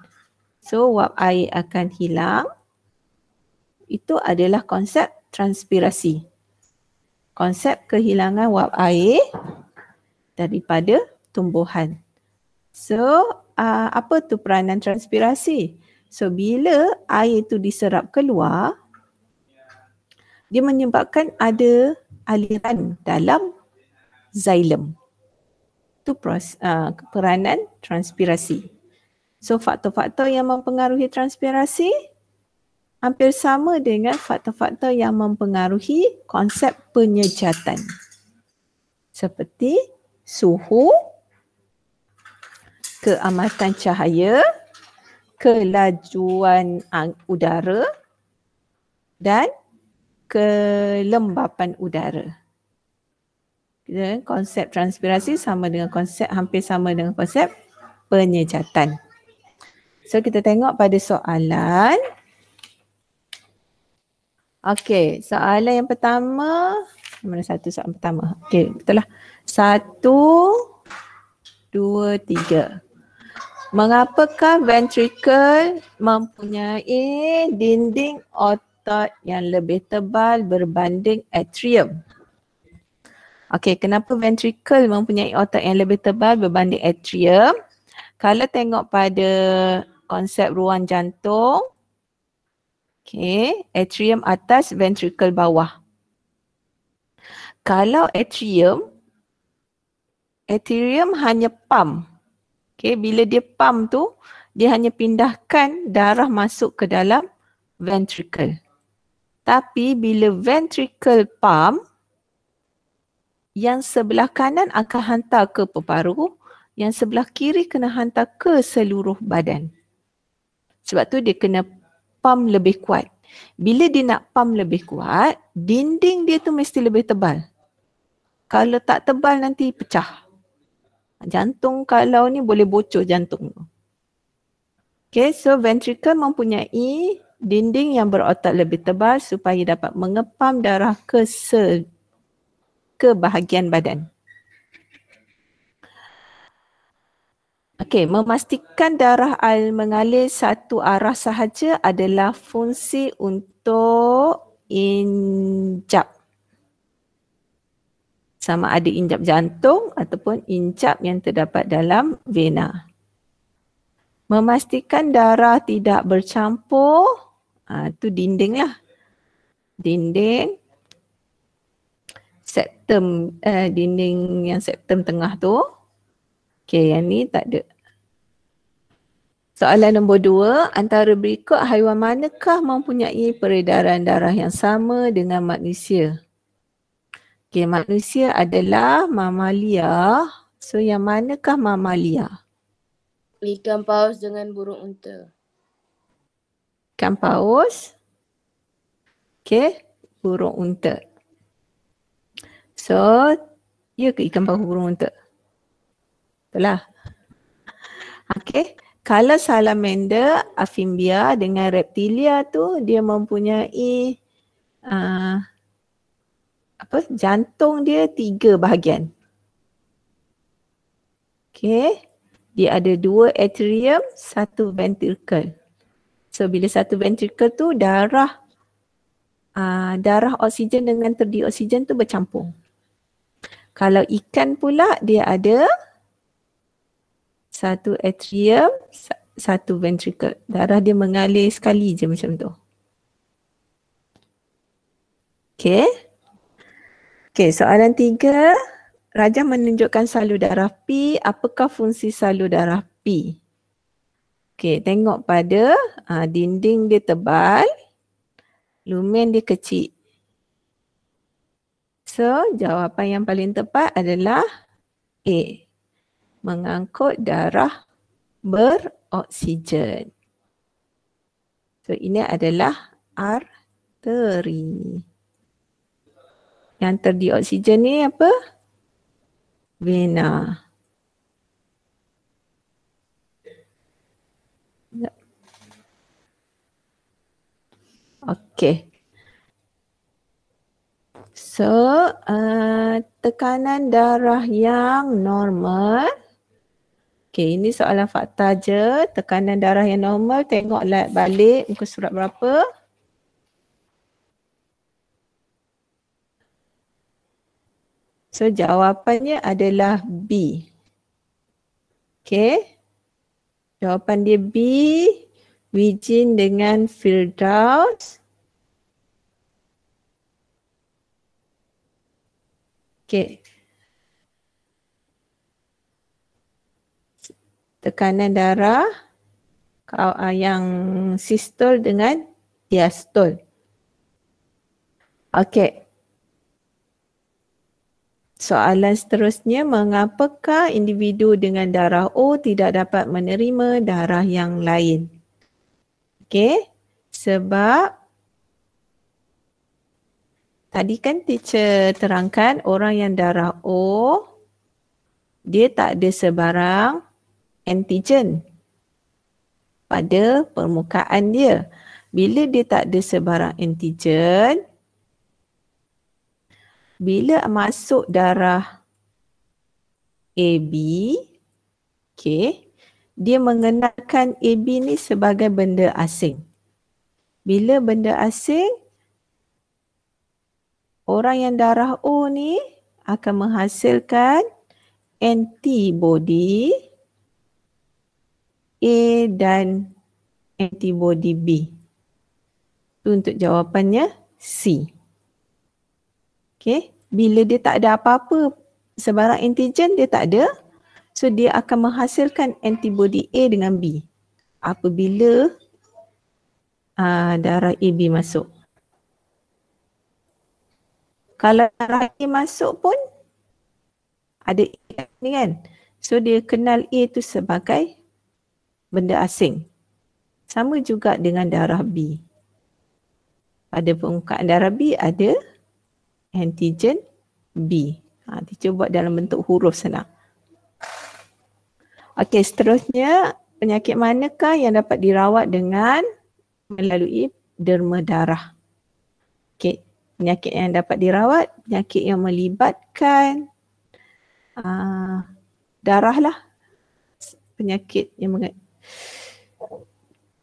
So wap air akan hilang. Itu adalah konsep transpirasi. Konsep kehilangan wap air daripada tumbuhan. So uh, apa tu peranan transpirasi? So bila air itu diserap keluar dia menyebabkan ada aliran dalam xylem. Itu uh, peranan transpirasi. So faktor-faktor yang mempengaruhi transpirasi hampir sama dengan faktor-faktor yang mempengaruhi konsep penyejatan. Seperti suhu, keamatan cahaya, kelajuan udara dan kelembapan udara. Ya, konsep transpirasi sama dengan konsep hampir sama dengan konsep penyejatan. So kita tengok pada soalan. Okey, soalan yang pertama mana satu soalan pertama? Okey, betul lah. Satu, dua, tiga. Mengapakah ventricle mempunyai dinding otot? otot yang lebih tebal berbanding atrium. Okey, kenapa ventricle mempunyai otot yang lebih tebal berbanding atrium? Kalau tengok pada konsep ruang jantung, okey, atrium atas, ventricle bawah. Kalau atrium, atrium hanya pump. Okey, bila dia pump tu, dia hanya pindahkan darah masuk ke dalam ventricle. Tapi bila ventricle pump, yang sebelah kanan akan hantar ke peparu, yang sebelah kiri kena hantar ke seluruh badan. Sebab tu dia kena pump lebih kuat. Bila dia nak pump lebih kuat, dinding dia tu mesti lebih tebal. Kalau tak tebal nanti pecah. Jantung kalau ni boleh bocor jantung. Okay, so ventricle mempunyai dinding yang berotak lebih tebal supaya dapat mengepam darah ke se- ke bahagian badan. Okey, memastikan darah al mengalir satu arah sahaja adalah fungsi untuk injap. Sama ada injap jantung ataupun injap yang terdapat dalam vena. Memastikan darah tidak bercampur Ha, tu dinding lah. Dinding septum, uh, eh, dinding yang septum tengah tu. Okay, yang ni tak ada. Soalan nombor dua, antara berikut haiwan manakah mempunyai peredaran darah yang sama dengan manusia? Okay, manusia adalah mamalia. So yang manakah mamalia? Ikan paus dengan burung unta ikan paus, okay, burung unta. So, ya ke ikan paus burung unta? Itulah. Okay, kalau salamander, afimbia dengan reptilia tu dia mempunyai uh, apa? jantung dia tiga bahagian. Okay, dia ada dua atrium, satu ventricle. So bila satu ventricle tu darah uh, darah oksigen dengan terdiri oksigen tu bercampur. Kalau ikan pula dia ada satu atrium, satu ventricle. Darah dia mengalir sekali je macam tu. Okay. Okay soalan tiga. Raja menunjukkan salur darah P. Apakah fungsi salur darah P? Okey, tengok pada uh, dinding dia tebal, lumen dia kecil. So, jawapan yang paling tepat adalah A. Mengangkut darah beroksigen. So, ini adalah arteri. Yang terdioksigen ni apa? Vena. Vena. Okay. So, uh, tekanan darah yang normal. Okay, ini soalan fakta je. Tekanan darah yang normal, tengoklah balik muka surat berapa. So, jawapannya adalah B. Okay. Jawapan dia B, Wijin dengan Firdaus. Okey. Tekanan darah kau uh, yang sistol dengan diastol. Okey. Soalan seterusnya, mengapakah individu dengan darah O tidak dapat menerima darah yang lain? Okay. Sebab tadi kan teacher terangkan orang yang darah O dia tak ada sebarang antigen pada permukaan dia. Bila dia tak ada sebarang antigen, bila masuk darah AB, okay, dia mengenalkan AB ni sebagai benda asing. Bila benda asing, orang yang darah O ni akan menghasilkan antibody A dan antibody B. Itu untuk jawapannya C. Okay. Bila dia tak ada apa-apa, sebarang antigen dia tak ada So dia akan menghasilkan antibodi A dengan B apabila uh, darah AB masuk. Kalau darah A masuk pun ada A ni kan. So dia kenal A tu sebagai benda asing. Sama juga dengan darah B. Pada permukaan darah B ada antigen B. Ha, dia cuba dalam bentuk huruf senang. Okey, seterusnya penyakit manakah yang dapat dirawat dengan melalui derma darah? Okey, penyakit yang dapat dirawat, penyakit yang melibatkan uh, darah lah. Penyakit yang meng-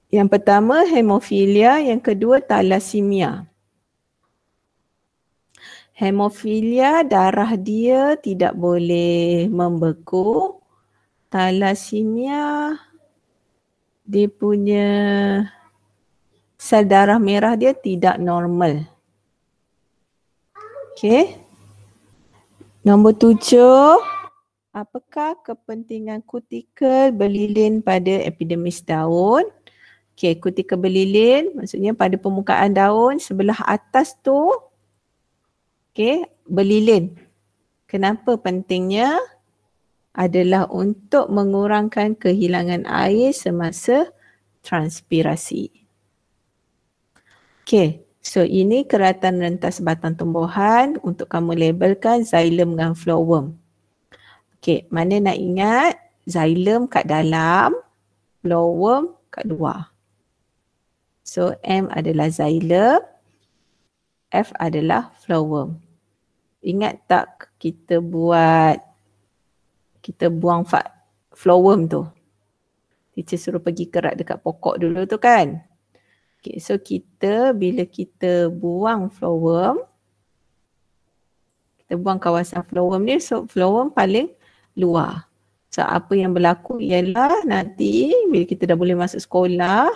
yang pertama hemofilia, yang kedua thalassemia. Hemofilia darah dia tidak boleh membeku thalassemia dia punya sel darah merah dia tidak normal. Okay. Nombor tujuh, apakah kepentingan kutikel berlilin pada epidermis daun? Okay, kutikel berlilin maksudnya pada permukaan daun sebelah atas tu okay, berlilin. Kenapa pentingnya? adalah untuk mengurangkan kehilangan air semasa transpirasi. Okay, so ini keratan rentas batang tumbuhan untuk kamu labelkan xylem dengan flowworm. Okay, mana nak ingat xylem kat dalam, flowworm kat luar. So M adalah xylem, F adalah flowworm. Ingat tak kita buat kita buang fat flowworm tu. Kita suruh pergi kerak dekat pokok dulu tu kan. Okay, so kita bila kita buang flowworm, kita buang kawasan flowworm ni, so flowworm paling luar. So apa yang berlaku ialah nanti bila kita dah boleh masuk sekolah,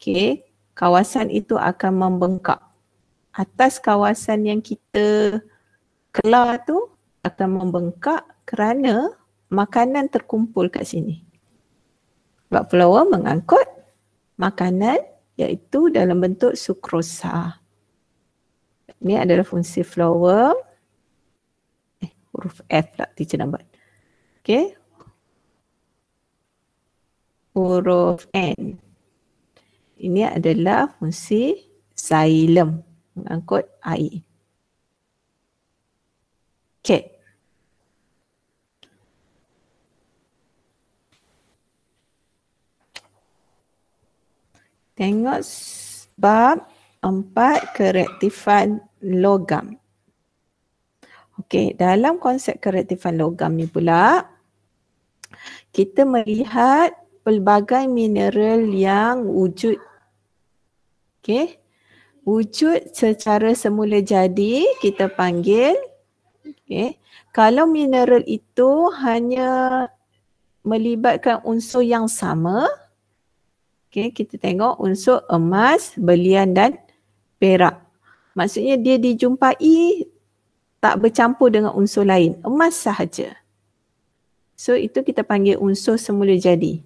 okay, kawasan itu akan membengkak. Atas kawasan yang kita kelar tu akan membengkak kerana makanan terkumpul kat sini. Sebab flower mengangkut makanan iaitu dalam bentuk sukrosa. Ini adalah fungsi flower. Eh, huruf F pula teacher nampak. Okay. Huruf N. Ini adalah fungsi xylem mengangkut air. Okay. Tengok bab empat kereaktifan logam. Okey, dalam konsep kereaktifan logam ni pula, kita melihat pelbagai mineral yang wujud. Okey, wujud secara semula jadi kita panggil. Okey, kalau mineral itu hanya melibatkan unsur yang sama, Okay, kita tengok unsur emas, belian dan perak. Maksudnya dia dijumpai tak bercampur dengan unsur lain. Emas sahaja. So itu kita panggil unsur semula jadi.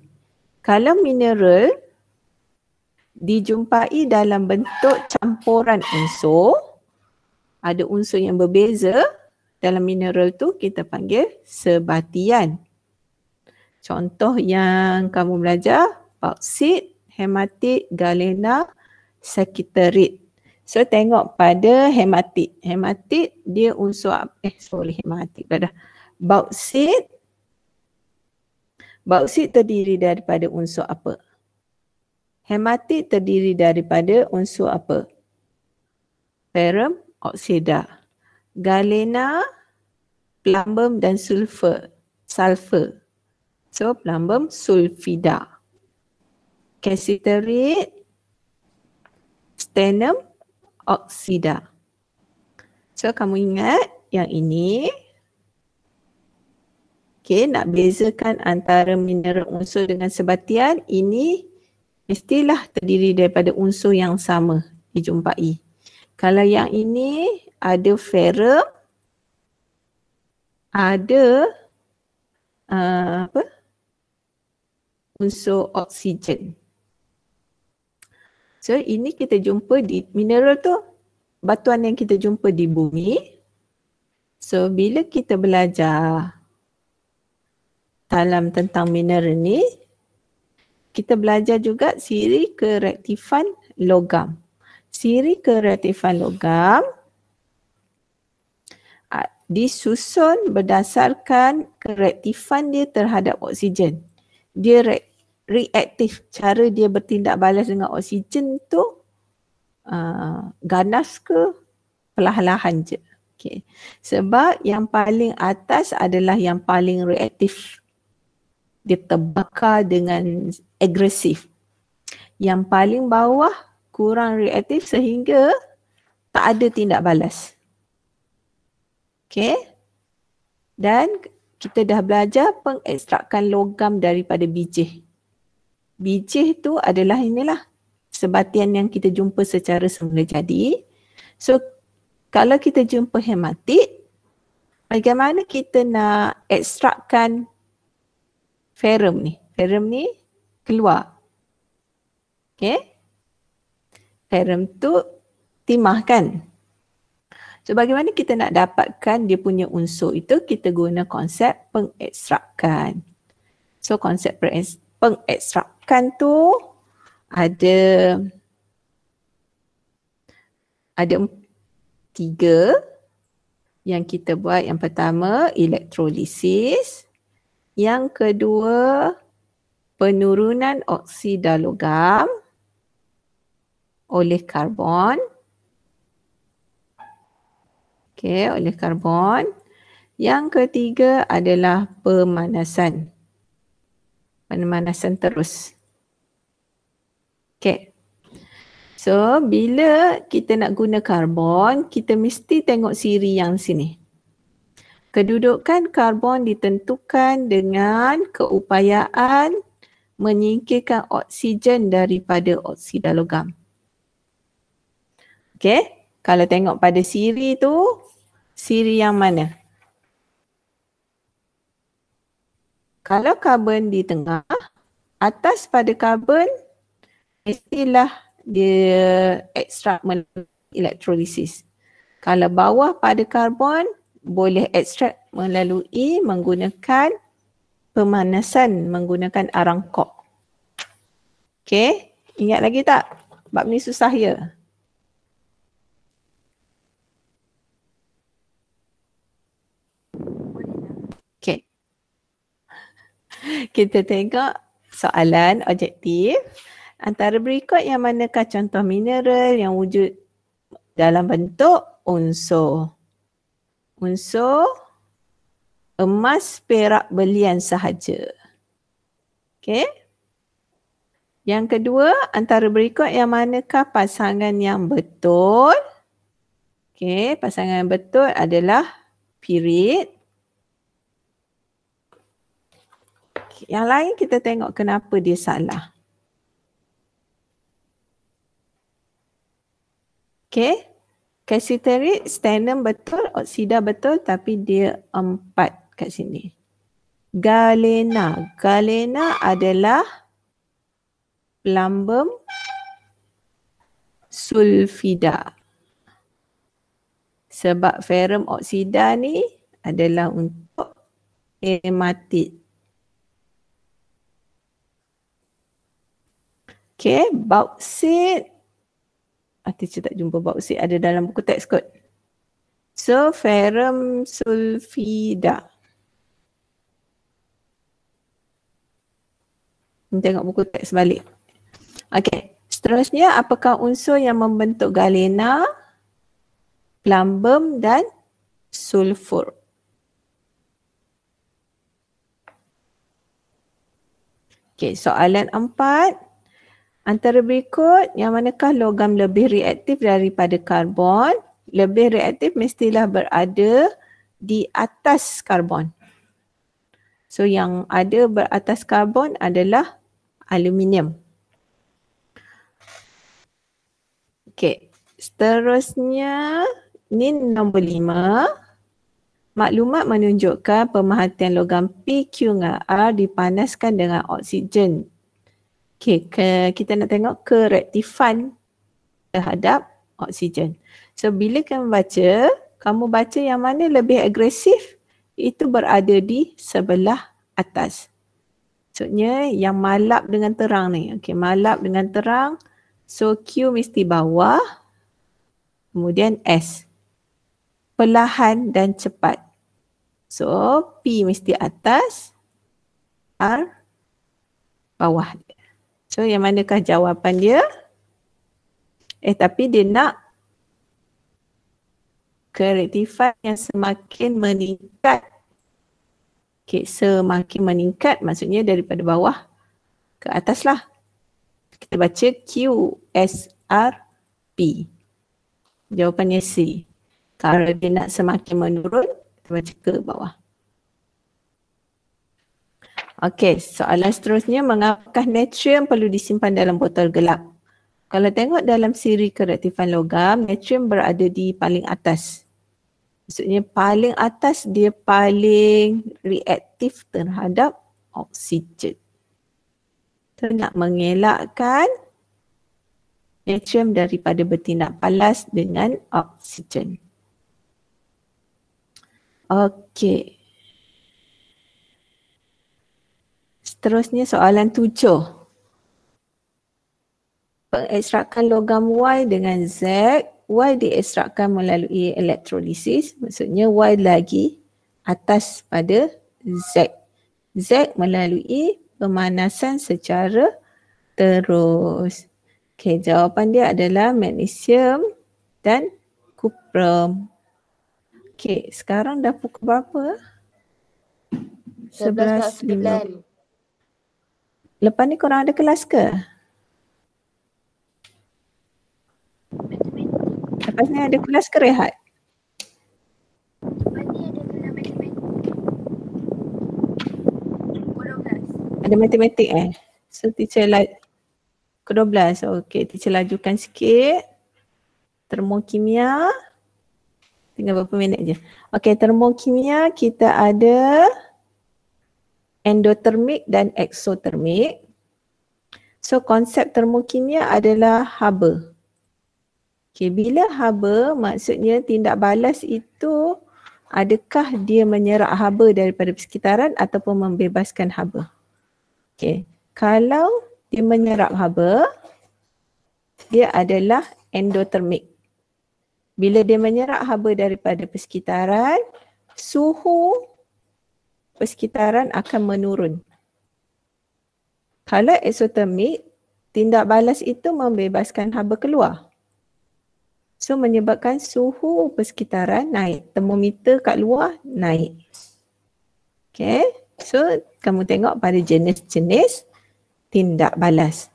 Kalau mineral dijumpai dalam bentuk campuran unsur, ada unsur yang berbeza dalam mineral tu kita panggil sebatian. Contoh yang kamu belajar, bauxit hematit, galena, sekiterit. So tengok pada hematit. Hematit dia unsur apa? Eh sorry hematit dah dah. Bauxit. Bauxit terdiri daripada unsur apa? Hematit terdiri daripada unsur apa? Ferrum oksida. Galena, plumbum dan sulfur. Sulfur. So plumbum sulfida. Cassiterate, stenum, oksida. So kamu ingat yang ini. Okay, nak bezakan antara mineral unsur dengan sebatian, ini mestilah terdiri daripada unsur yang sama dijumpai. Kalau yang ini ada ferum, ada uh, apa? unsur oksigen. So ini kita jumpa di mineral tu batuan yang kita jumpa di bumi. So bila kita belajar dalam tentang mineral ni kita belajar juga siri kereaktifan logam. Siri kereaktifan logam disusun berdasarkan kereaktifan dia terhadap oksigen. Dia reaktif reaktif cara dia bertindak balas dengan oksigen tu uh, ganas ke perlahan-lahan je. Okay. Sebab yang paling atas adalah yang paling reaktif. Dia terbakar dengan agresif. Yang paling bawah kurang reaktif sehingga tak ada tindak balas. Okay. Dan kita dah belajar pengekstrakan logam daripada biji bijih tu adalah inilah sebatian yang kita jumpa secara semula jadi. So kalau kita jumpa hematik, bagaimana kita nak ekstrakkan ferum ni? Ferum ni keluar. Okay. Ferum tu timah kan? So bagaimana kita nak dapatkan dia punya unsur itu kita guna konsep pengekstrakan. So konsep pengekstrakan makan tu ada ada tiga yang kita buat. Yang pertama elektrolisis. Yang kedua penurunan oksida logam oleh karbon. Okey, oleh karbon. Yang ketiga adalah pemanasan. Pemanasan terus. Okay. So bila kita nak guna karbon, kita mesti tengok siri yang sini. Kedudukan karbon ditentukan dengan keupayaan menyingkirkan oksigen daripada oksida logam. Okay, kalau tengok pada siri tu, siri yang mana? Kalau karbon di tengah, atas pada karbon istilah dia ekstrak melalui elektrolisis. Kalau bawah pada karbon boleh ekstrak melalui menggunakan pemanasan menggunakan arang kok. Okey, ingat lagi tak? Bab ni susah ya. Okey. Kita tengok soalan objektif. Antara berikut yang manakah contoh mineral yang wujud dalam bentuk unsur. Unsur emas, perak, belian sahaja. Okay. Yang kedua, antara berikut yang manakah pasangan yang betul. Okay, pasangan yang betul adalah pirit. Yang lain kita tengok kenapa dia salah. Okay. Kasiterit, stenum betul, oksida betul tapi dia empat kat sini. Galena. Galena adalah plumbum sulfida. Sebab ferum oksida ni adalah untuk hematit. Okay, bauxite. Ah, saya tak jumpa bauksit ada dalam buku teks kot. So, ferum sulfida. Tengok buku teks balik. Okay. Seterusnya, apakah unsur yang membentuk galena, plumbum dan sulfur? Okay, soalan empat. Antara berikut, yang manakah logam lebih reaktif daripada karbon? Lebih reaktif mestilah berada di atas karbon. So yang ada beratas karbon adalah aluminium. Okay, seterusnya ni nombor lima. Maklumat menunjukkan pemerhatian logam PQ R dipanaskan dengan oksigen Okay, ke, kita nak tengok kereaktifan terhadap oksigen. So bila kamu baca, kamu baca yang mana lebih agresif itu berada di sebelah atas. Maksudnya yang malap dengan terang ni. Okay, malap dengan terang. So Q mesti bawah. Kemudian S. Perlahan dan cepat. So P mesti atas. R bawah dia. So yang manakah jawapan dia? Eh tapi dia nak kreatifan yang semakin meningkat. Okay, semakin meningkat maksudnya daripada bawah ke atas lah. Kita baca Q, S, R, P. Jawapannya C. Kalau dia nak semakin menurun, kita baca ke bawah. Okey, soalan seterusnya mengapakah natrium perlu disimpan dalam botol gelap? Kalau tengok dalam siri kereaktifan logam, natrium berada di paling atas. Maksudnya paling atas dia paling reaktif terhadap oksigen. Kita nak mengelakkan natrium daripada bertindak palas dengan oksigen. Okey. Seterusnya soalan tujuh. Pengekstrakan logam Y dengan Z. Y diekstrakan melalui elektrolisis. Maksudnya Y lagi atas pada Z. Z melalui pemanasan secara terus. Okay, jawapan dia adalah magnesium dan kuprum. Okay, sekarang dah pukul berapa? 11.59. 11. Lepas ni korang ada kelas ke? Lepas ni ada kelas ke rehat? Ada matematik eh. So teacher la- ke-12. Okay teacher lajukan sikit. Termokimia. Tinggal berapa minit je. Okay termokimia kita ada endotermik dan eksotermik. So konsep termokimia adalah haba. Okay, bila haba maksudnya tindak balas itu adakah dia menyerap haba daripada persekitaran ataupun membebaskan haba. Okay, kalau dia menyerap haba, dia adalah endotermik. Bila dia menyerap haba daripada persekitaran, suhu persekitaran akan menurun. Kalau eksotermik, tindak balas itu membebaskan haba keluar. So menyebabkan suhu persekitaran naik. Termometer kat luar naik. Okay. So kamu tengok pada jenis-jenis tindak balas.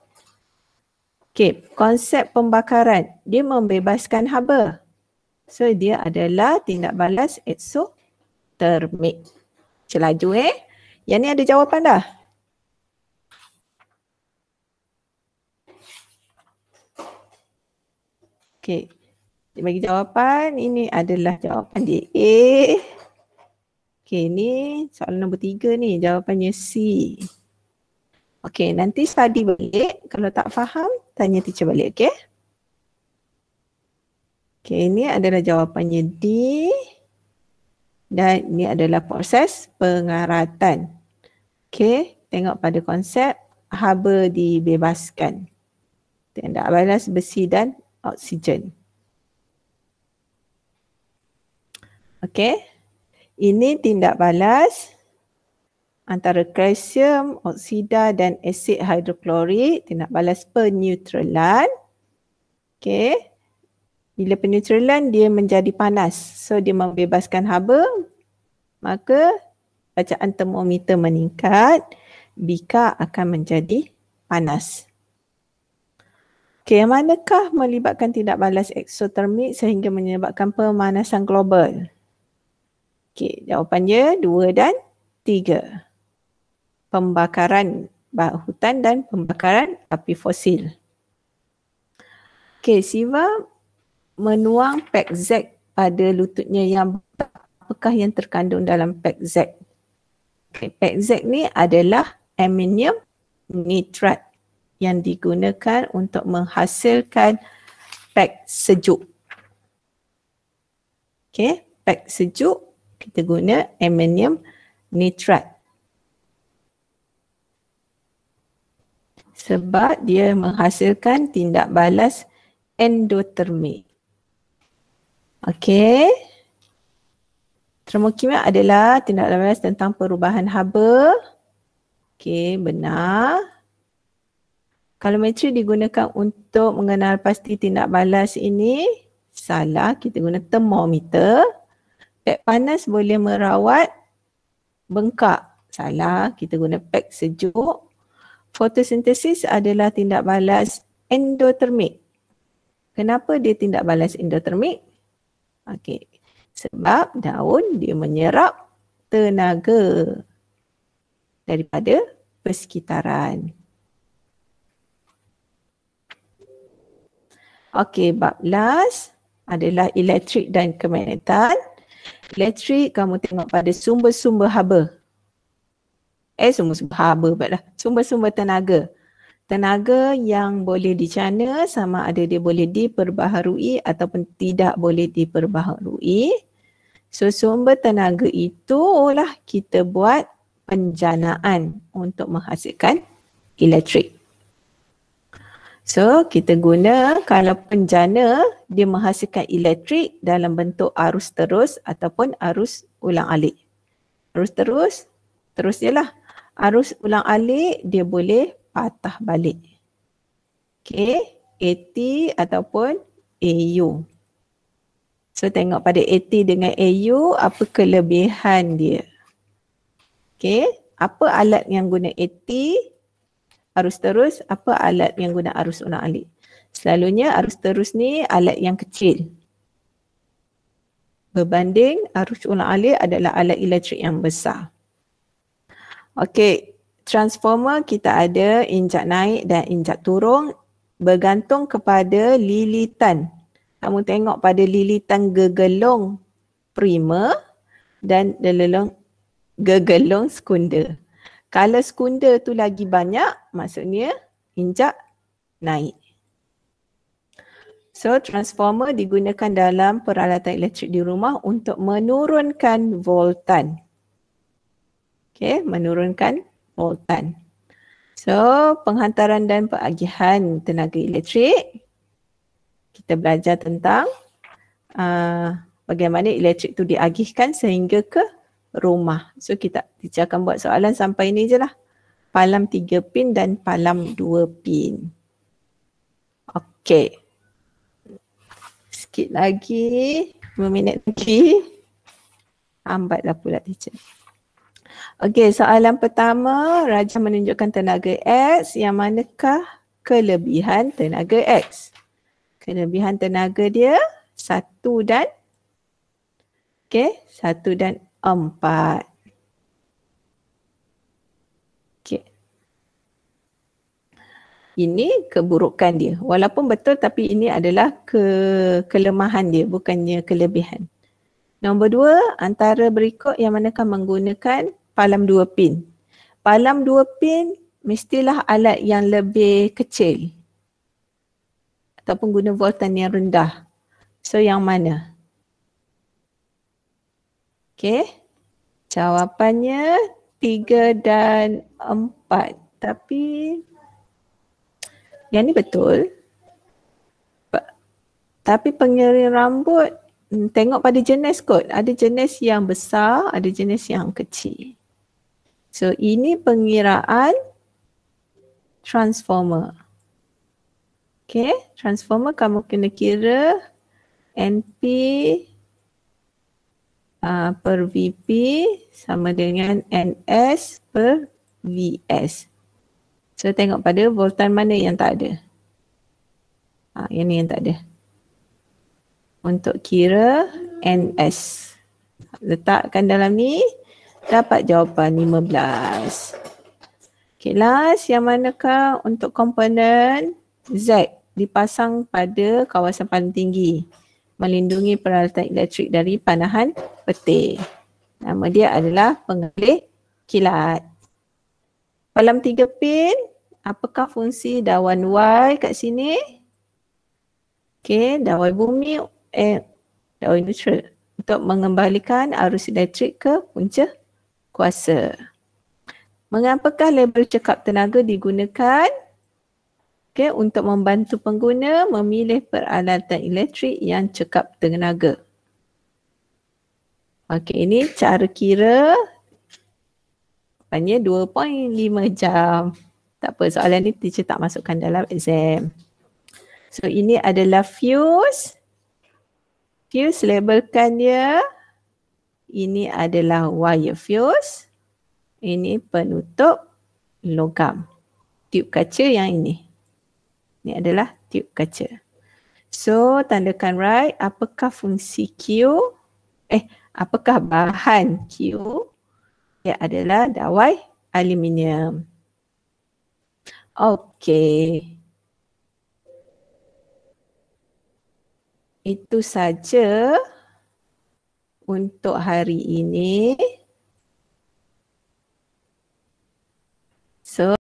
Okay. Konsep pembakaran. Dia membebaskan haba. So dia adalah tindak balas eksotermik. Cik laju eh. Yang ni ada jawapan dah? Okay. Dia bagi jawapan. Ini adalah jawapan dia A. Okay ni soalan nombor tiga ni jawapannya C. Okay nanti study balik. Kalau tak faham tanya teacher balik okay. Okay ini adalah jawapannya D dan ini adalah proses pengaratan. Okey, tengok pada konsep haba dibebaskan. Tindak balas besi dan oksigen. Okey, ini tindak balas antara kalsium, oksida dan asid hidroklorik, tindak balas penutralan. Okey, bila penetralan dia menjadi panas. So dia membebaskan haba. Maka bacaan termometer meningkat. Bika akan menjadi panas. Okay, manakah melibatkan tindak balas eksotermik sehingga menyebabkan pemanasan global? Okay, jawapannya dua dan tiga. Pembakaran hutan dan pembakaran api fosil. Okay, Siva menuang pack Z pada lututnya yang apakah yang terkandung dalam pack Z. Okay, pack Z ni adalah aluminium nitrat yang digunakan untuk menghasilkan pack sejuk. Okay, pack sejuk kita guna aluminium nitrat. Sebab dia menghasilkan tindak balas endotermik. Okey. Termokimia adalah tindak balas tentang perubahan haba. Okey, benar. Kalometri digunakan untuk mengenal pasti tindak balas ini. Salah, kita guna termometer. Pek panas boleh merawat bengkak. Salah, kita guna pek sejuk. Fotosintesis adalah tindak balas endotermik. Kenapa dia tindak balas endotermik? Okey. Sebab daun dia menyerap tenaga daripada persekitaran. Okey, bab last adalah elektrik dan kemenetan. Elektrik kamu tengok pada sumber-sumber haba. Eh, sumber-sumber haba pula. Sumber-sumber tenaga tenaga yang boleh dicana sama ada dia boleh diperbaharui ataupun tidak boleh diperbaharui. So sumber tenaga itulah kita buat penjanaan untuk menghasilkan elektrik. So kita guna kalau penjana dia menghasilkan elektrik dalam bentuk arus terus ataupun arus ulang-alik. Arus terus, terus je lah. Arus ulang-alik dia boleh patah balik. Okay, AT ataupun AU. So tengok pada AT dengan AU apa kelebihan dia. Okay, apa alat yang guna AT arus terus, apa alat yang guna arus ulang alik. Selalunya arus terus ni alat yang kecil. Berbanding arus ulang alik adalah alat elektrik yang besar. Okay? transformer kita ada injak naik dan injak turun bergantung kepada lilitan. Kamu tengok pada lilitan gegelong prima dan gegelong gegelong sekunder. Kalau sekunder tu lagi banyak, maksudnya injak naik. So transformer digunakan dalam peralatan elektrik di rumah untuk menurunkan voltan. Okay, menurunkan voltan. So penghantaran dan peragihan tenaga elektrik kita belajar tentang uh, bagaimana elektrik tu diagihkan sehingga ke rumah. So kita teacher akan buat soalan sampai ni je lah. Palam tiga pin dan palam dua pin. Okay. Sikit lagi. 5 minit lagi. Ambatlah pula teacher. Okey, soalan pertama, Raja menunjukkan tenaga X yang manakah kelebihan tenaga X? Kelebihan tenaga dia satu dan okey, satu dan empat. Okey, ini keburukan dia. Walaupun betul tapi ini adalah ke kelemahan dia bukannya kelebihan. Nombor dua, antara berikut yang manakah menggunakan palam dua pin. Palam dua pin mestilah alat yang lebih kecil ataupun guna voltan yang rendah. So yang mana? Okay. Jawapannya tiga dan empat. Tapi yang ni betul. tapi pengering rambut hmm, tengok pada jenis kot. Ada jenis yang besar, ada jenis yang kecil. So ini pengiraan transformer. Okay, transformer kamu kena kira NP uh, per VP sama dengan NS per VS. So tengok pada voltan mana yang tak ada. Ha, yang ni yang tak ada. Untuk kira NS. Letakkan dalam ni. Dapat jawapan 15. Okay, last yang manakah untuk komponen Z dipasang pada kawasan paling tinggi melindungi peralatan elektrik dari panahan peti. Nama dia adalah pengalih kilat. Dalam tiga pin, apakah fungsi dawan Y kat sini? Okay, dawan bumi, eh, dawan neutral untuk mengembalikan arus elektrik ke punca kuasa. Mengapakah label cekap tenaga digunakan? Okay, untuk membantu pengguna memilih peralatan elektrik yang cekap tenaga. Okey, ini cara kira Rupanya 2.5 jam. Tak apa, soalan ni teacher tak masukkan dalam exam. So ini adalah fuse. Fuse labelkan dia. Ya ini adalah wire fuse. Ini penutup logam. Tiup kaca yang ini. Ini adalah tiup kaca. So tandakan right apakah fungsi Q? Eh apakah bahan Q? Ia adalah dawai aluminium. Okay. Itu saja untuk hari ini. So